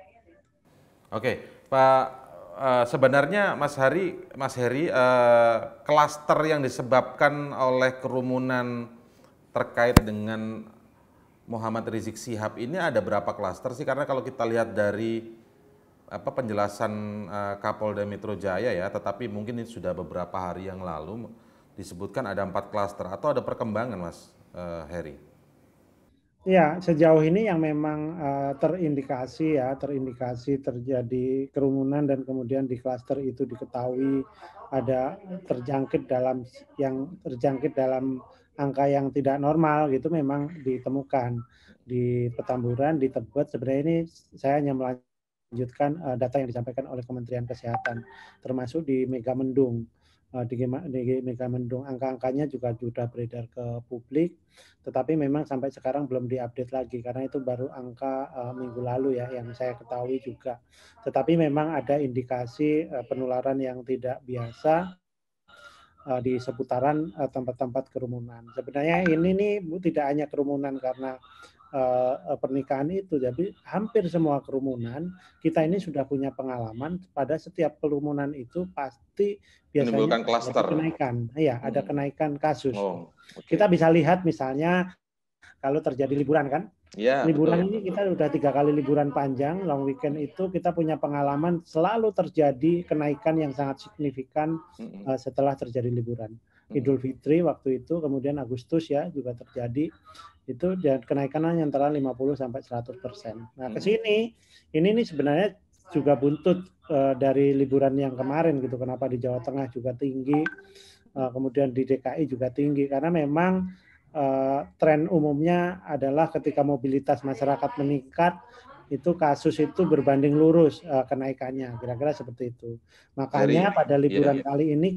Oke, Pak Eh, sebenarnya Mas Hari, Mas Heri, uh, klaster yang disebabkan oleh kerumunan terkait dengan Muhammad Rizik Sihab ini ada berapa klaster sih? Karena kalau kita lihat dari apa penjelasan uh, Kapolda Metro Jaya ya, tetapi mungkin ini sudah beberapa hari yang lalu disebutkan ada empat klaster atau ada perkembangan, Mas uh, Heri? Ya, sejauh ini yang memang uh, terindikasi ya, terindikasi terjadi kerumunan dan kemudian di klaster itu diketahui ada terjangkit dalam yang terjangkit dalam angka yang tidak normal gitu memang ditemukan di Petamburan, di Tebet. Sebenarnya ini saya hanya melanjutkan uh, data yang disampaikan oleh Kementerian Kesehatan termasuk di Megamendung. Eh, di Mendung angka-angkanya juga sudah beredar ke publik, tetapi memang sampai sekarang belum diupdate lagi karena itu baru angka uh, minggu lalu ya yang saya ketahui juga. Tetapi memang ada indikasi uh, penularan yang tidak biasa uh, di seputaran tempat-tempat kerumunan. Sebenarnya ini nih bu tidak hanya kerumunan karena uh, pernikahan itu. Jadi hampir semua kerumunan kita ini sudah punya pengalaman pada setiap kerumunan itu pasti biasanya ada kenaikan. iya hmm. ada kenaikan kasus. Oh, okay. Kita bisa lihat misalnya kalau terjadi liburan kan. Ya, liburan betul, ini kita sudah tiga kali liburan panjang, long weekend itu kita punya pengalaman selalu terjadi kenaikan yang sangat signifikan -hmm. uh, setelah terjadi liburan. Idul Fitri waktu itu, kemudian Agustus ya juga terjadi itu dan kenaikannya antara 50 sampai 100 persen. Nah ke sini ini nih sebenarnya juga buntut uh, dari liburan yang kemarin gitu. Kenapa di Jawa Tengah juga tinggi, uh, kemudian di DKI juga tinggi karena memang uh, tren umumnya adalah ketika mobilitas masyarakat meningkat itu kasus itu berbanding lurus uh, kenaikannya kira-kira seperti itu makanya Jadi, pada iya, liburan iya, iya. kali ini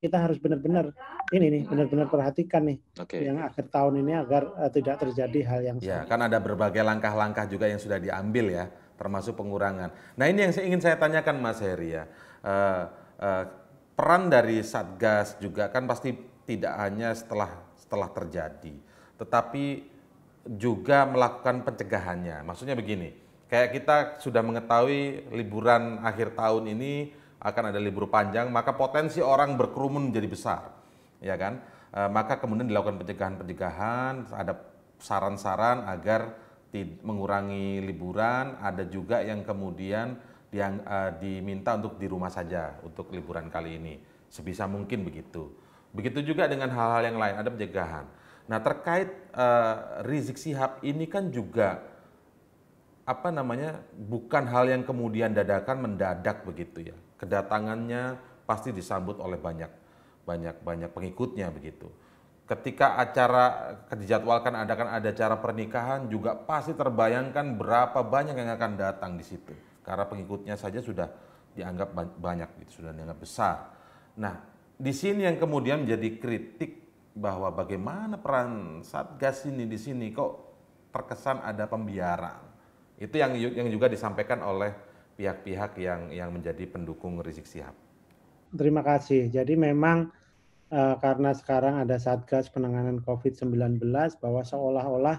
kita harus benar-benar ini nih benar-benar perhatikan nih okay. yang akhir tahun ini agar uh, tidak terjadi hal yang ya, sama. kan ada berbagai langkah-langkah juga yang sudah diambil ya termasuk pengurangan nah ini yang saya ingin saya tanyakan Mas Heri ya uh, uh, peran dari Satgas juga kan pasti tidak hanya setelah setelah terjadi tetapi juga melakukan pencegahannya maksudnya begini kayak kita sudah mengetahui liburan akhir tahun ini akan ada libur panjang, maka potensi orang berkerumun menjadi besar, ya kan? E, maka kemudian dilakukan pencegahan-pencegahan, ada saran-saran agar mengurangi liburan, ada juga yang kemudian yang e, diminta untuk di rumah saja untuk liburan kali ini sebisa mungkin begitu. Begitu juga dengan hal-hal yang lain ada pencegahan. Nah terkait e, Rizik Sihab ini kan juga apa namanya bukan hal yang kemudian dadakan mendadak begitu ya kedatangannya pasti disambut oleh banyak banyak banyak pengikutnya begitu. Ketika acara dijadwalkan kan ada acara pernikahan juga pasti terbayangkan berapa banyak yang akan datang di situ. Karena pengikutnya saja sudah dianggap banyak gitu, sudah dianggap besar. Nah, di sini yang kemudian menjadi kritik bahwa bagaimana peran Satgas ini di sini kok terkesan ada pembiaran. Itu yang yang juga disampaikan oleh pihak-pihak yang yang menjadi pendukung Rizik Sihab. Terima kasih. Jadi memang uh, karena sekarang ada Satgas penanganan COVID-19 bahwa seolah-olah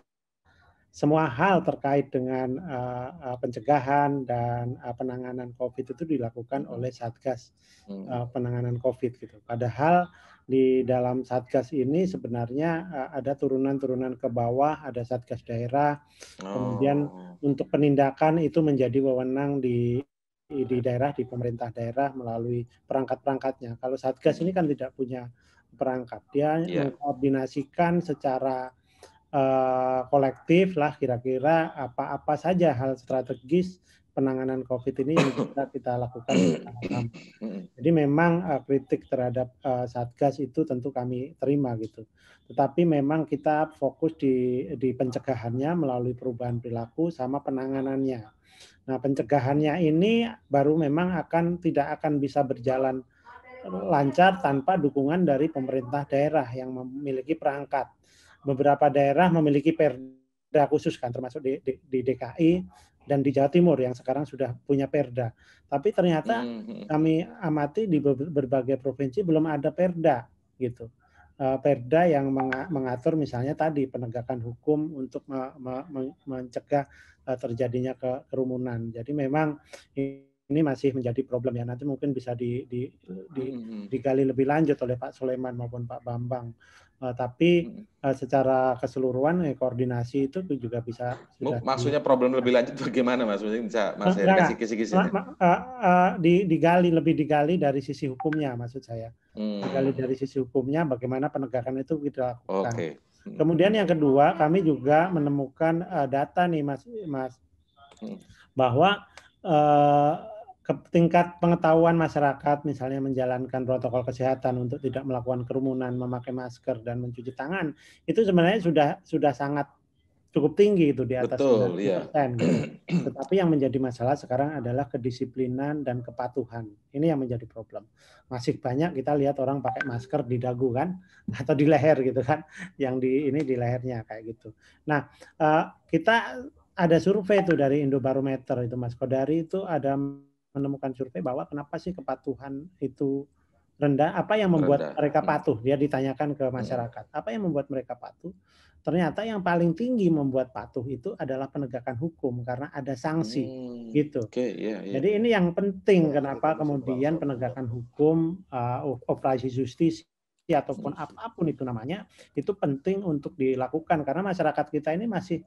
semua hal terkait dengan uh, pencegahan dan uh, penanganan COVID itu dilakukan oleh Satgas uh, penanganan COVID gitu. Padahal di dalam satgas ini sebenarnya uh, ada turunan-turunan ke bawah, ada satgas daerah. Oh. Kemudian untuk penindakan itu menjadi wewenang di di daerah di pemerintah daerah melalui perangkat-perangkatnya. Kalau satgas ini kan tidak punya perangkat, dia yeah. mengkoordinasikan secara uh, kolektif lah kira-kira apa-apa saja hal strategis penanganan COVID ini yang kita, [COUGHS] kita lakukan hmm. Hmm. Jadi memang uh, kritik terhadap uh, satgas itu tentu kami terima gitu. Tetapi memang kita fokus di di pencegahannya melalui perubahan perilaku sama penanganannya. Nah pencegahannya ini baru memang akan tidak akan bisa berjalan eh, lancar tanpa dukungan dari pemerintah daerah yang memiliki perangkat. Beberapa daerah memiliki perda khusus kan termasuk di, di, di DKI dan di Jawa Timur yang sekarang sudah punya perda. Tapi ternyata mm-hmm. kami amati di berbagai provinsi belum ada perda gitu. Eh, perda yang mengatur misalnya tadi penegakan hukum untuk mencegah eh, terjadinya kerumunan. Jadi memang ini masih menjadi problem ya. Nanti mungkin bisa hmm, hmm. digali lebih lanjut oleh Pak Soleman maupun Pak Bambang. Uh, tapi uh, secara keseluruhan ya, koordinasi itu juga bisa. Maksudnya di, problem lebih lanjut bagaimana mas? Maksudnya bisa mas Heri kasih kisi Uh, uh, di, digali lebih digali dari sisi hukumnya maksud saya. Hmm. Digali dari sisi hukumnya bagaimana penegakan itu kita lakukan. Okay. Hmm. Kemudian yang kedua kami juga menemukan uh, data nih mas mas hmm. bahwa uh, ke tingkat pengetahuan masyarakat misalnya menjalankan protokol kesehatan untuk tidak melakukan kerumunan, memakai masker dan mencuci tangan itu sebenarnya sudah sudah sangat cukup tinggi itu di atas iya. persen. 90%. Gitu. Tetapi yang menjadi masalah sekarang adalah kedisiplinan dan kepatuhan. Ini yang menjadi problem. Masih banyak kita lihat orang pakai masker di dagu kan [LAUGHS] atau di leher gitu kan, yang di ini di lehernya kayak gitu. Nah, eh, kita ada survei itu dari Indobarometer itu Mas Kodari itu ada menemukan survei bahwa kenapa sih kepatuhan itu rendah? Apa yang membuat rendah. mereka hmm. patuh? Dia ditanyakan ke hmm. masyarakat. Apa yang membuat mereka patuh? Ternyata yang paling tinggi membuat patuh itu adalah penegakan hukum karena ada sanksi hmm. gitu. Okay, iya, iya, yeah, yeah. Jadi iya. ini yang penting yeah, kenapa kemudian penegakan hukum uh, operasi justisi ataupun hmm. apapun itu namanya itu penting untuk dilakukan karena masyarakat kita ini masih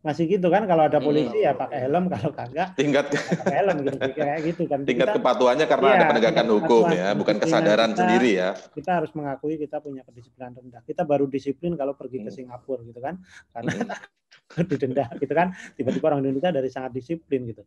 masih gitu kan kalau ada hmm. polisi hmm. ya pakai helm kalau kagak tingkat ya pakai helm gitu kayak gitu kan tingkat kita, kepatuhannya karena ya, ada penegakan hukum ya bukan kesadaran kita, sendiri ya kita harus mengakui kita punya kedisiplinan rendah kita baru disiplin kalau pergi ke hmm. Singapura gitu kan karena hmm. [LAUGHS] didenda gitu kan tiba-tiba orang Indonesia dari sangat disiplin gitu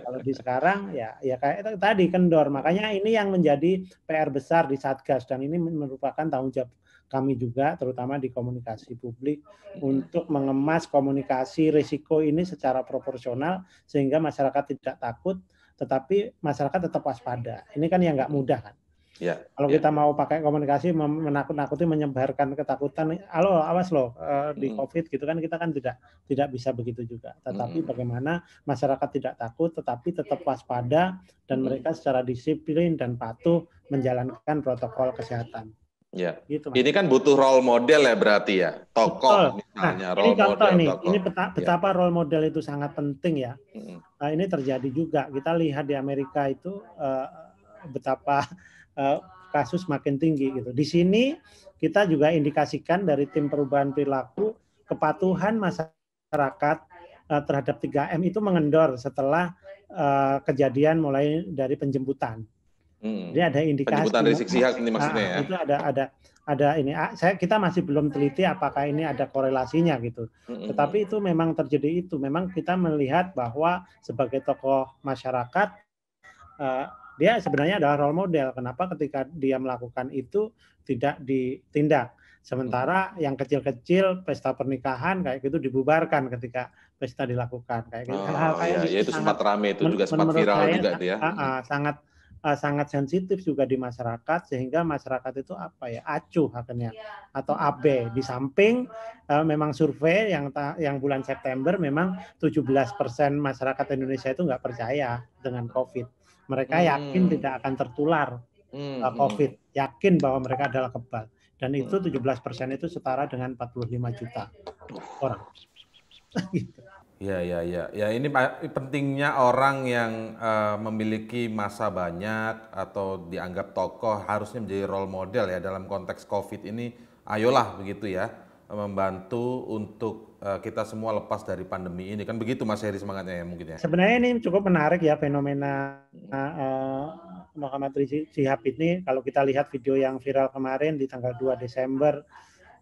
kalau di sekarang ya ya kayak tadi kendor makanya ini yang menjadi PR besar di Satgas dan ini merupakan tanggung jawab kami juga terutama di komunikasi publik untuk mengemas komunikasi risiko ini secara proporsional sehingga masyarakat tidak takut tetapi masyarakat tetap waspada. Ini kan yang nggak mudah kan. Ya, kalau ya. kita mau pakai komunikasi menakut-nakuti menyebarkan ketakutan, halo awas loh eh, di COVID gitu kan kita kan tidak tidak bisa begitu juga. Tetapi bagaimana masyarakat tidak takut tetapi tetap iya. waspada dan mereka secara disiplin dan patuh menjalankan protokol kesehatan. Ya. Gitu, ini kan butuh role model ya berarti ya, tokoh Betul. misalnya nah, role ini contoh model. Ini tokoh. ini peta, iya. betapa ya. role model itu sangat penting ya. Hmm. Nah, ini terjadi juga. Kita lihat di Amerika itu uh, betapa uh, [LAUGHS] kasus makin tinggi gitu. Di sini kita juga indikasikan dari tim perubahan perilaku kepatuhan masyarakat uh, terhadap 3M itu mengendor setelah uh, kejadian mulai dari penjemputan Hmm. Jadi ada indikasi. Penyebutan Rizik Sihab ini maksudnya ah, ya. Itu ada ada ada ini. Ah, saya kita masih belum teliti apakah ini ada korelasinya gitu. Hmm. hmm Tetapi hmm. itu memang terjadi itu. Memang kita melihat bahwa sebagai tokoh masyarakat uh, dia sebenarnya adalah role model. Kenapa ketika dia melakukan itu tidak ditindak? Sementara hmm. yang kecil-kecil pesta pernikahan kayak gitu dibubarkan ketika pesta dilakukan kayak gitu. Oh, Hal -hal kayak ya, itu, sempat rame itu juga sempat viral saya, juga dia. Uh, uh, sangat Eh, sangat sensitif juga di masyarakat sehingga masyarakat itu apa ya acuh akhirnya iya. atau AB ah. di samping eh, memang survei yang ta yang bulan September memang 17% masyarakat Indonesia itu nggak percaya dengan COVID mereka hmm. yakin hmm. tidak akan tertular hmm. eh, COVID yakin bahwa mereka adalah kebal dan itu 17% itu setara dengan 45 juta orang [LAUGHS] gitu. Ya, ya, ya. Ya ini pentingnya orang yang uh, memiliki masa banyak atau dianggap tokoh harusnya menjadi role model ya dalam konteks Covid ini. Ayolah begitu ya, membantu untuk uh, kita semua lepas dari pandemi ini. Kan begitu Mas Heri semangatnya ya mungkin ya. Sebenarnya ini cukup menarik ya fenomena uh, Muhammad Rizik Sihab ini kalau kita lihat video yang viral kemarin di tanggal 2 Desember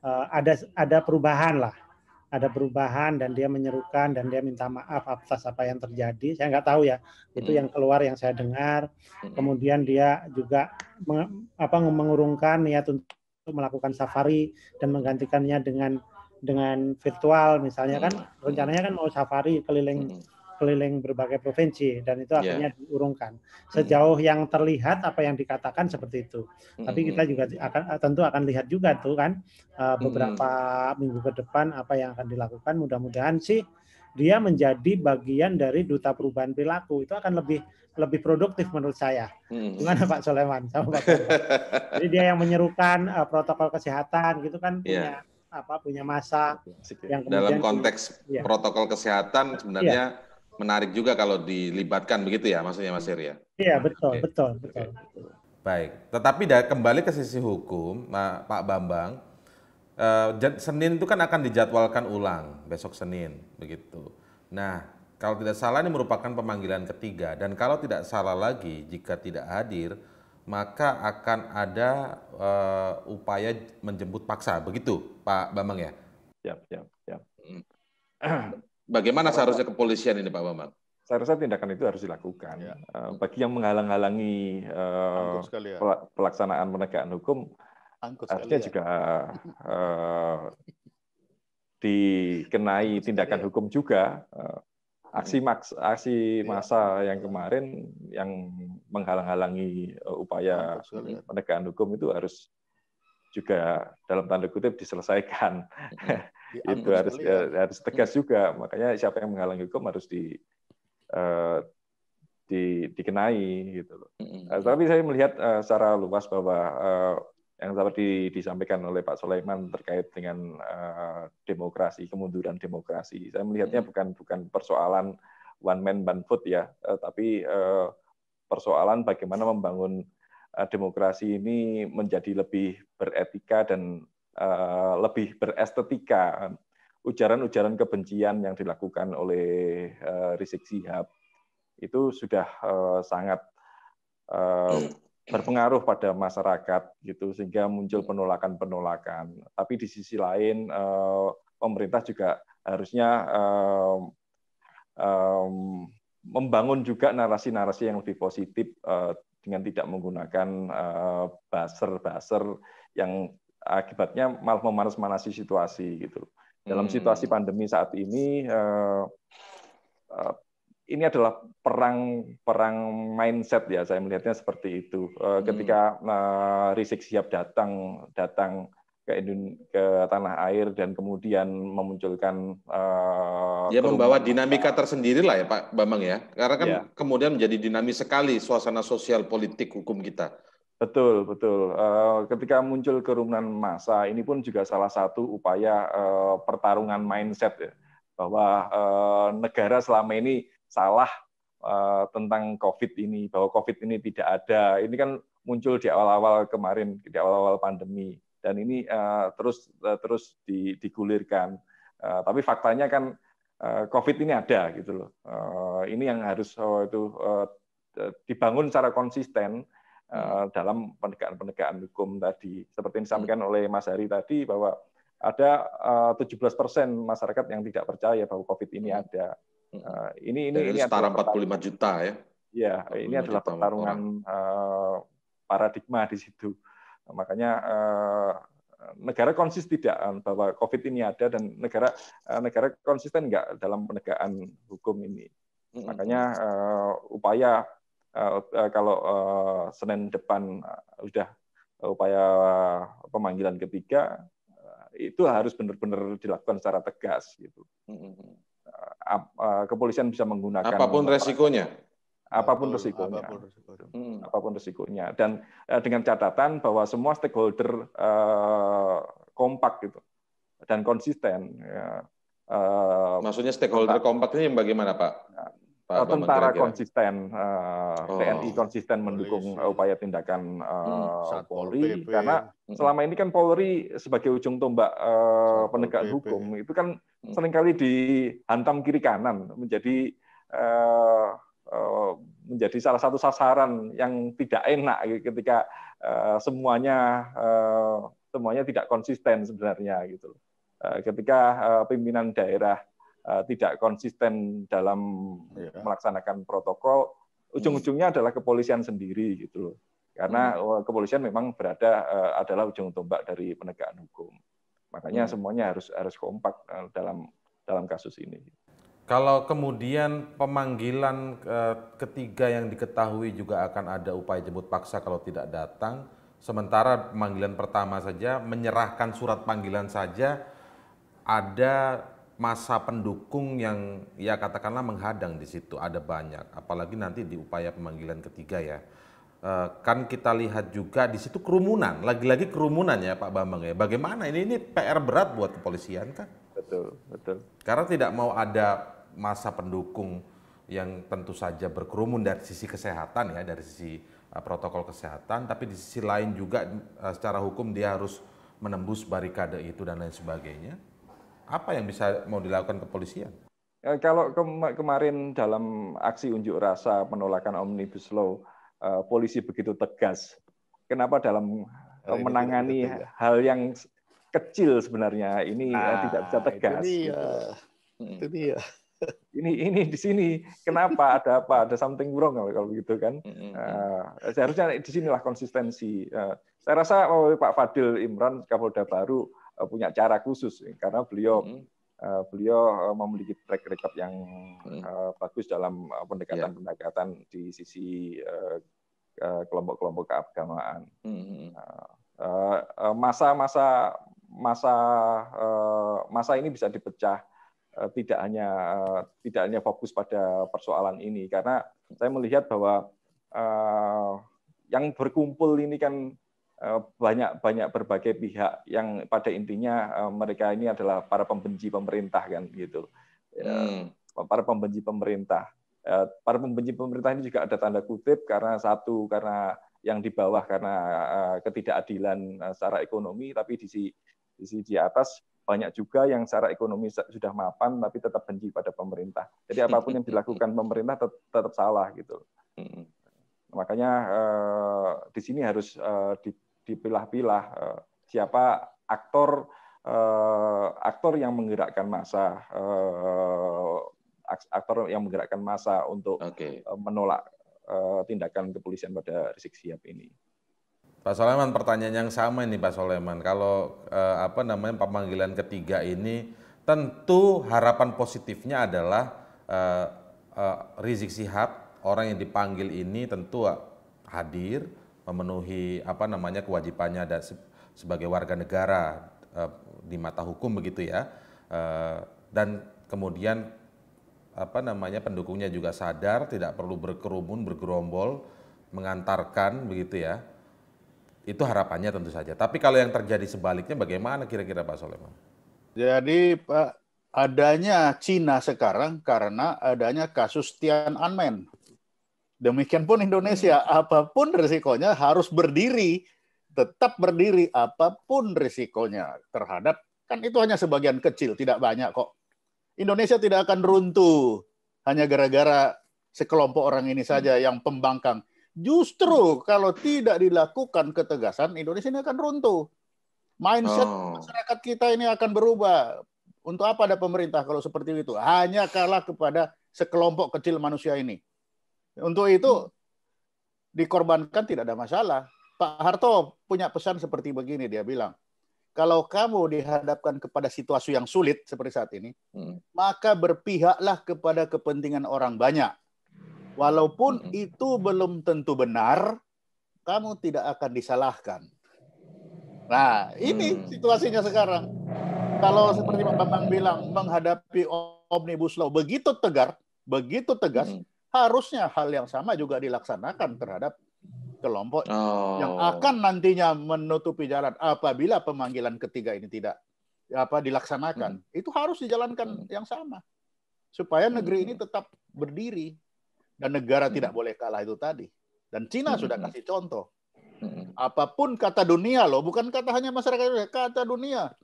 uh, ada ada perubahan lah ada perubahan dan dia menyerukan dan dia minta maaf atas apa yang terjadi. Saya nggak tahu ya, itu yang hmm. keluar yang saya dengar. Hmm. Kemudian dia juga meng, apa mengurungkan niat untuk melakukan safari dan menggantikannya dengan dengan virtual misalnya kan hmm. rencananya kan mau safari keliling keliling berbagai provinsi dan itu iya. akhirnya yeah. diurungkan. Hmm. Sejauh yang terlihat apa yang dikatakan seperti itu. Tapi kita hmm. juga akan eh, tentu akan lihat juga tuh kan eh, beberapa hmm. minggu ke depan apa yang akan dilakukan. Mudah-mudahan sih dia menjadi bagian dari duta perubahan perilaku itu akan lebih lebih produktif menurut saya. Hmm. Gimana Pak Soleman [LAUGHS] sama Pak? Jadi dia yang menyerukan uh, protokol kesehatan gitu kan yeah. apa punya masa yang kemudian, dalam konteks ya. protokol kesehatan sebenarnya iya menarik juga kalau dilibatkan begitu ya maksudnya Mas Heri ya? Iya betul, okay. betul, betul. Okay. Baik, tetapi dah, kembali ke sisi hukum, Pak Bambang, eh, Senin itu kan akan dijadwalkan ulang besok Senin, begitu. Nah, kalau tidak salah ini merupakan pemanggilan ketiga dan kalau tidak salah lagi jika tidak hadir maka akan ada uh, upaya menjemput paksa begitu Pak Bambang ya. Siap, siap, siap. Hmm. [CLEARS THROAT] Bagaimana seharusnya kepolisian ini Pak Bambang? Saya rasa tindakan itu harus dilakukan. Ya. Bagi yang menghalang-halangi eh, ya. pelaksanaan penegakan hukum, Angkut artinya ya. juga uh, dikenai tindakan ya. hukum juga. Uh, aksi maks aksi iya. masa yang kemarin yang menghalang-halangi upaya ya. penegakan hukum itu harus juga dalam tanda kutip diselesaikan. Iya itu harus ya. Eh, harus tegas hmm. juga. Makanya siapa yang menghalangi hukum harus di uh, di dikenai gitu -hmm. uh, tapi saya melihat uh, secara luas bahwa uh, yang tadi disampaikan oleh Pak Soleiman terkait dengan uh, demokrasi, kemunduran demokrasi. Saya melihatnya -hmm. bukan bukan persoalan one man one vote ya, uh, tapi uh, persoalan bagaimana membangun demokrasi ini menjadi lebih beretika dan Eh, lebih berestetika ujaran-ujaran kebencian yang dilakukan oleh eh, Rizik Sihab itu sudah eh, sangat berpengaruh pada masyarakat gitu sehingga muncul hmm. penolakan-penolakan. Tapi di sisi lain pemerintah juga harusnya membangun juga narasi-narasi yang lebih positif dengan tidak menggunakan baser-baser yang akibatnya malah memanas-manasi situasi gitu. Dalam hmm. situasi pandemi saat ini eh, eh, ini adalah perang perang mindset ya saya melihatnya seperti itu. Eh, hmm. ketika risik siap datang datang ke ke tanah air dan kemudian memunculkan uh, ya membawa dinamika tersendiri lah ya Pak Bambang ya karena kan ya. kemudian menjadi dinamis sekali suasana sosial politik hukum kita Betul, betul. Eh, ketika muncul kerumunan massa, ini pun juga salah satu upaya eh, pertarungan mindset ya, bahwa eh, negara selama ini salah tentang COVID ini, bahwa COVID ini tidak ada. Ini kan muncul di awal-awal kemarin, di awal-awal pandemi, dan ini terus terus digulirkan. Tapi faktanya kan COVID ini ada gitu loh. Ini yang harus oh, itu dibangun secara konsisten Eh, hmm. dalam penegakan-penegakan hukum tadi. Seperti yang hmm. disampaikan oleh Mas Hari tadi bahwa ada 17 eh, persen masyarakat yang tidak percaya bahwa COVID ini hmm. ada. Eh, ini ini, ini setara 45 juta ya. Ya, ini adalah pertarungan orang. paradigma di situ. Makanya negara konsis tidak bahwa COVID ini ada dan negara negara konsisten enggak dalam penegakan hukum ini. Makanya upaya Eh, eh, kalau eh, Senin depan sudah upaya pemanggilan ketiga itu harus benar-benar dilakukan secara tegas gitu. Mm-hmm. Kepolisian bisa menggunakan apapun resikonya. Apapun resikonya. Apapun resikonya. Mm. Apapun resikonya. Dan dengan catatan bahwa semua stakeholder kompak gitu dan konsisten. Ya. Maksudnya stakeholder kompak ini bagaimana Pak? Pak oh, tentara kira konsisten, uh, oh. TNI konsisten mendukung polisi. Eh, upaya tindakan uh, hmm, Polri PP. karena hmm. selama ini kan Polri sebagai ujung tombak uh, penegak PP. hukum itu kan hmm. seringkali dihantam kiri kanan menjadi uh, uh, menjadi salah satu sasaran yang tidak enak ketika uh, semuanya uh, semuanya tidak konsisten sebenarnya gitu. ketika pimpinan daerah Eh, tidak konsisten dalam iya. melaksanakan protokol, ujung-ujungnya adalah kepolisian sendiri gitu loh. Karena hmm. oh, kepolisian memang berada eh, adalah ujung tombak dari penegakan hukum. Makanya hmm. semuanya harus harus kompak eh, dalam dalam kasus ini. Kalau kemudian pemanggilan ketiga yang diketahui juga akan ada upaya jemput paksa kalau tidak datang, sementara pemanggilan pertama saja menyerahkan surat panggilan saja ada masa pendukung yang ya katakanlah menghadang di situ ada banyak apalagi nanti di upaya pemanggilan ketiga ya e, kan kita lihat juga di situ kerumunan lagi-lagi kerumunan ya Pak Bambang ya bagaimana ini ini PR berat buat kepolisian kan betul betul karena tidak mau ada masa pendukung yang tentu saja berkerumun dari sisi kesehatan ya dari sisi uh, protokol kesehatan tapi di sisi lain juga uh, secara hukum dia harus menembus barikade itu dan lain sebagainya apa yang bisa mau dilakukan kepolisian? Ya, kalau kemarin dalam aksi unjuk rasa penolakan omnibus law, eh, polisi begitu tegas. Kenapa dalam oh, menangani ya? hal yang kecil sebenarnya ini eh, nah, tidak bisa tegas? Itu dia. Gitu. Hmm. Itu dia. ini ini di sini kenapa ada apa ada something wrong kalau, begitu kan uh, seharusnya di sinilah konsistensi uh, saya rasa oh, Pak Fadil Imran Kapolda baru Eh, punya cara khusus eh, karena beliau hmm. Eh, beliau memiliki track record yang uh, bagus dalam pendekatan-pendekatan yeah. di sisi kelompok-kelompok keagamaan. Hmm. hmm. Nah, masa-masa masa masa ini bisa dipecah tidak hanya tidak hanya fokus pada persoalan ini karena saya melihat bahwa yang berkumpul ini kan banyak-banyak eh, berbagai pihak yang pada intinya eh, mereka ini adalah para pembenci pemerintah kan gitu. Ya, hmm. Para pembenci pemerintah. Eh, para pembenci pemerintah ini juga ada tanda kutip karena satu karena yang di bawah karena ketidakadilan secara ekonomi tapi di sisi di sisi atas banyak juga yang secara ekonomi sudah mapan tapi tetap benci pada pemerintah. Jadi apapun yang dilakukan [LAUGHS] pemerintah tetap, salah gitu. Hmm. Makanya di sini harus di, dipilah-pilah eh, siapa aktor eh, aktor yang menggerakkan masa eh, aktor yang menggerakkan masa untuk okay. menolak tindakan kepolisian pada Rizik Sihab ini. Pak Soleman, pertanyaan yang sama ini Pak Soleman. Kalau eh, apa namanya pemanggilan ketiga ini, tentu harapan positifnya adalah eh, eh, Rizik Sihab, orang yang dipanggil ini tentu hadir, memenuhi apa namanya kewajibannya dan sebagai warga negara uh, di mata hukum begitu ya uh, dan kemudian apa namanya pendukungnya juga sadar tidak perlu berkerumun bergerombol mengantarkan begitu ya itu harapannya tentu saja tapi kalau yang terjadi sebaliknya bagaimana kira-kira Pak Soleman? Jadi Pak adanya Cina sekarang karena adanya kasus Tiananmen Demikian pun Indonesia, iya. apapun risikonya harus berdiri, tetap berdiri apapun risikonya terhadap kan itu hanya sebagian kecil, tidak banyak kok. Indonesia tidak akan runtuh hanya gara-gara sekelompok orang ini saja hmm. yang pembangkang. Justru kalau tidak dilakukan ketegasan, Indonesia ini akan runtuh. Mindset oh. masyarakat kita ini akan berubah. Untuk apa ada pemerintah kalau seperti itu? Hanya kalah kepada sekelompok kecil manusia ini. Untuk itu dikorbankan tidak ada masalah. Pak Harto punya pesan seperti begini dia bilang, kalau kamu dihadapkan kepada situasi yang sulit seperti saat ini, hmm. maka berpihaklah kepada kepentingan orang banyak. Walaupun hmm. itu belum tentu benar, kamu tidak akan disalahkan. Nah, ini hmm. situasinya sekarang. Kalau seperti Pak Bambang bilang menghadapi omnibus law begitu tegar, begitu tegas, hmm harusnya hal yang sama juga dilaksanakan terhadap kelompok oh. yang akan nantinya menutupi jalan apabila pemanggilan ketiga ini tidak apa dilaksanakan. Hmm. Itu harus dijalankan hmm. yang sama supaya hmm. negeri hmm. ini tetap berdiri dan negara hmm. tidak boleh kalah itu tadi. Dan Cina hmm. sudah kasih contoh. Hmm. Apapun kata dunia loh, bukan kata hanya masyarakat kata dunia.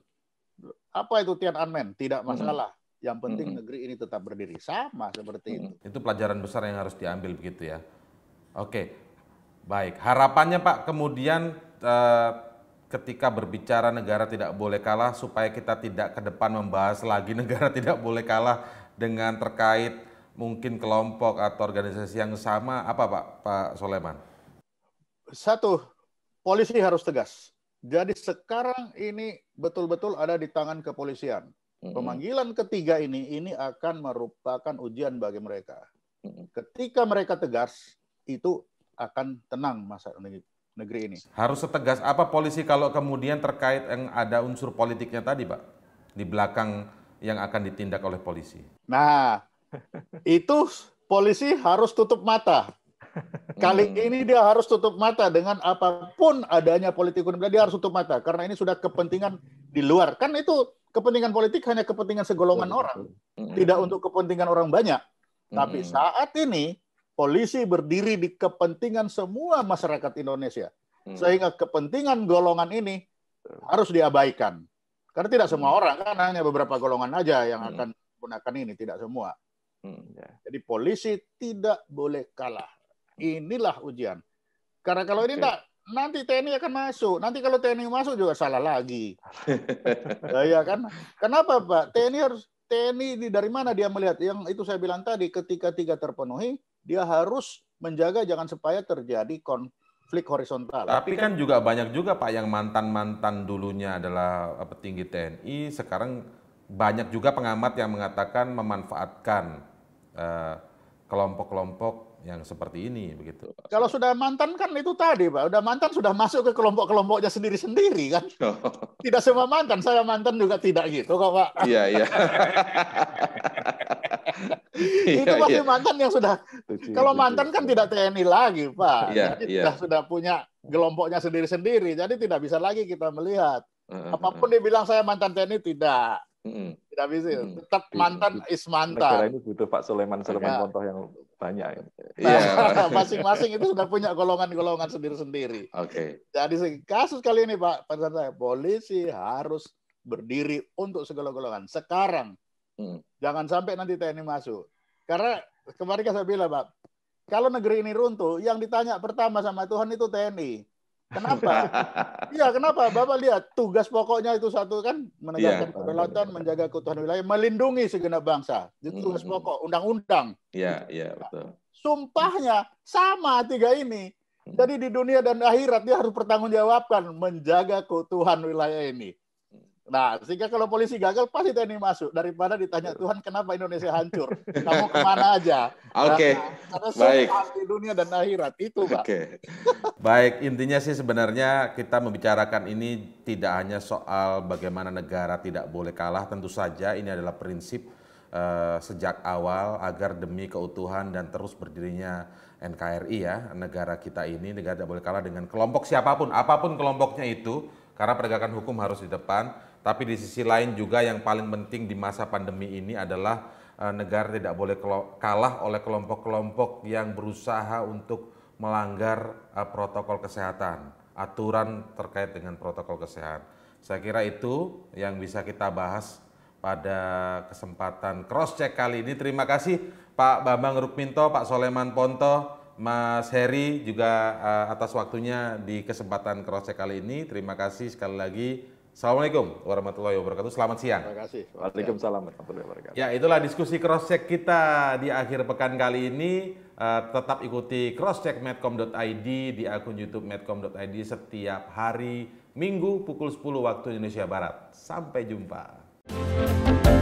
Apa itu Tiananmen? Tidak hmm. masalah. Yang penting hmm. negeri ini tetap berdiri sama seperti hmm. itu. Itu pelajaran besar yang harus diambil begitu ya. Oke, baik. Harapannya Pak kemudian eh, ketika berbicara negara tidak boleh kalah supaya kita tidak ke depan membahas lagi [LAUGHS] negara tidak boleh kalah dengan terkait mungkin kelompok atau organisasi yang sama apa Pak Pak Soleman? Satu, polisi harus tegas. Jadi sekarang ini betul-betul ada di tangan kepolisian. Pemanggilan ketiga ini ini akan merupakan ujian bagi mereka. Ketika mereka tegas, itu akan tenang masa negeri ini. Harus setegas apa polisi kalau kemudian terkait yang ada unsur politiknya tadi, Pak? Di belakang yang akan ditindak oleh polisi. Nah, itu polisi harus tutup mata. Kali ini dia harus tutup mata dengan apapun adanya politik politikun. Dia harus tutup mata karena ini sudah kepentingan di luar kan itu kepentingan politik hanya kepentingan segolongan orang, tidak untuk kepentingan orang banyak. Tapi saat ini polisi berdiri di kepentingan semua masyarakat Indonesia, sehingga kepentingan golongan ini harus diabaikan. Karena tidak semua orang kan hanya beberapa golongan aja yang akan menggunakan ini, tidak semua. Ya. Jadi polisi tidak boleh kalah. Inilah ujian. Karena kalau ini tidak, nanti TNI akan masuk. Nanti kalau TNI masuk juga salah lagi. nah, [LAUGHS] ya kan? Kenapa Pak? TNI harus TNI ini dari mana dia melihat? Yang itu saya bilang tadi, ketika tiga terpenuhi, dia harus menjaga jangan supaya terjadi konflik horizontal. Tapi kan juga banyak juga Pak yang mantan-mantan dulunya adalah eh, petinggi TNI, sekarang banyak juga pengamat yang mengatakan memanfaatkan eh, kelompok-kelompok eh, yang seperti ini begitu. Kalau sudah mantan kan itu tadi pak, sudah mantan sudah masuk ke kelompok-kelompoknya sendiri-sendiri kan. [LAUGHS] Tidak semua mantan, saya mantan juga tidak gitu kok pak. Iya iya. [LAUGHS] itu pasti iya, iya. mantan yang sudah. kalau mantan kan tidak TNI lagi pak, iya, iya. sudah sudah punya kelompoknya sendiri-sendiri, jadi tidak bisa lagi kita melihat. Apapun dibilang saya mantan TNI tidak. hmm Tidak bisa. hmm Tetap mantan is mantan. Negara ini butuh Pak Suleman Suleman contoh yang banyak. Iya. Iya. [LAUGHS] Masing-masing itu sudah punya golongan-golongan sendiri-sendiri. Oke. Okay. Jadi kasus kali ini Pak, pesan saya polisi harus berdiri untuk segala golongan sekarang. Hmm. Jangan sampai nanti TNI masuk. Karena kemarin kan saya bilang Pak, kalau negeri ini runtuh, yang ditanya pertama sama Tuhan itu TNI. Kenapa? [LAUGHS] Iya, kenapa? Bapak lihat tugas pokoknya itu satu kan menegakkan ya, kedaulatan, menjaga keutuhan wilayah, melindungi segenap bangsa. Itu hmm. tugas pokok undang-undang. Iya, -undang. iya, betul. Sumpahnya sama tiga ini. Hmm. Jadi di dunia dan akhirat dia harus pertanggungjawabkan menjaga keutuhan wilayah ini. Nah, sehingga kalau polisi gagal pasti TNI masuk daripada ditanya Tuhan kenapa Indonesia hancur. Kamu kemana aja? Oke. Okay. Karena, Baik. di dunia dan akhirat itu, Pak. Okay. Baik, intinya sih sebenarnya kita membicarakan ini tidak hanya soal bagaimana negara tidak boleh kalah, tentu saja ini adalah prinsip uh, sejak awal agar demi keutuhan dan terus berdirinya NKRI ya, negara kita ini negara tidak boleh kalah dengan kelompok siapapun, apapun kelompoknya itu karena penegakan hukum harus di depan tapi di sisi lain juga yang paling penting di masa pandemi ini adalah eh, negara tidak boleh kalah oleh kelompok-kelompok yang berusaha untuk melanggar eh, protokol kesehatan, aturan terkait dengan protokol kesehatan. Saya kira itu yang bisa kita bahas pada kesempatan cross check kali ini. Terima kasih Pak Bambang Rukminto, Pak Soleman Ponto, Mas Heri juga eh, atas waktunya di kesempatan cross check kali ini. Terima kasih sekali lagi. Assalamualaikum warahmatullahi wabarakatuh. Selamat siang. Terima kasih. Waalaikumsalam warahmatullahi wabarakatuh. Ya, itulah diskusi cross check kita di akhir pekan kali ini. Uh, tetap ikuti crosscheckmedcom.id di akun YouTube medcom.id setiap hari Minggu pukul 10 waktu Indonesia Barat. Sampai jumpa.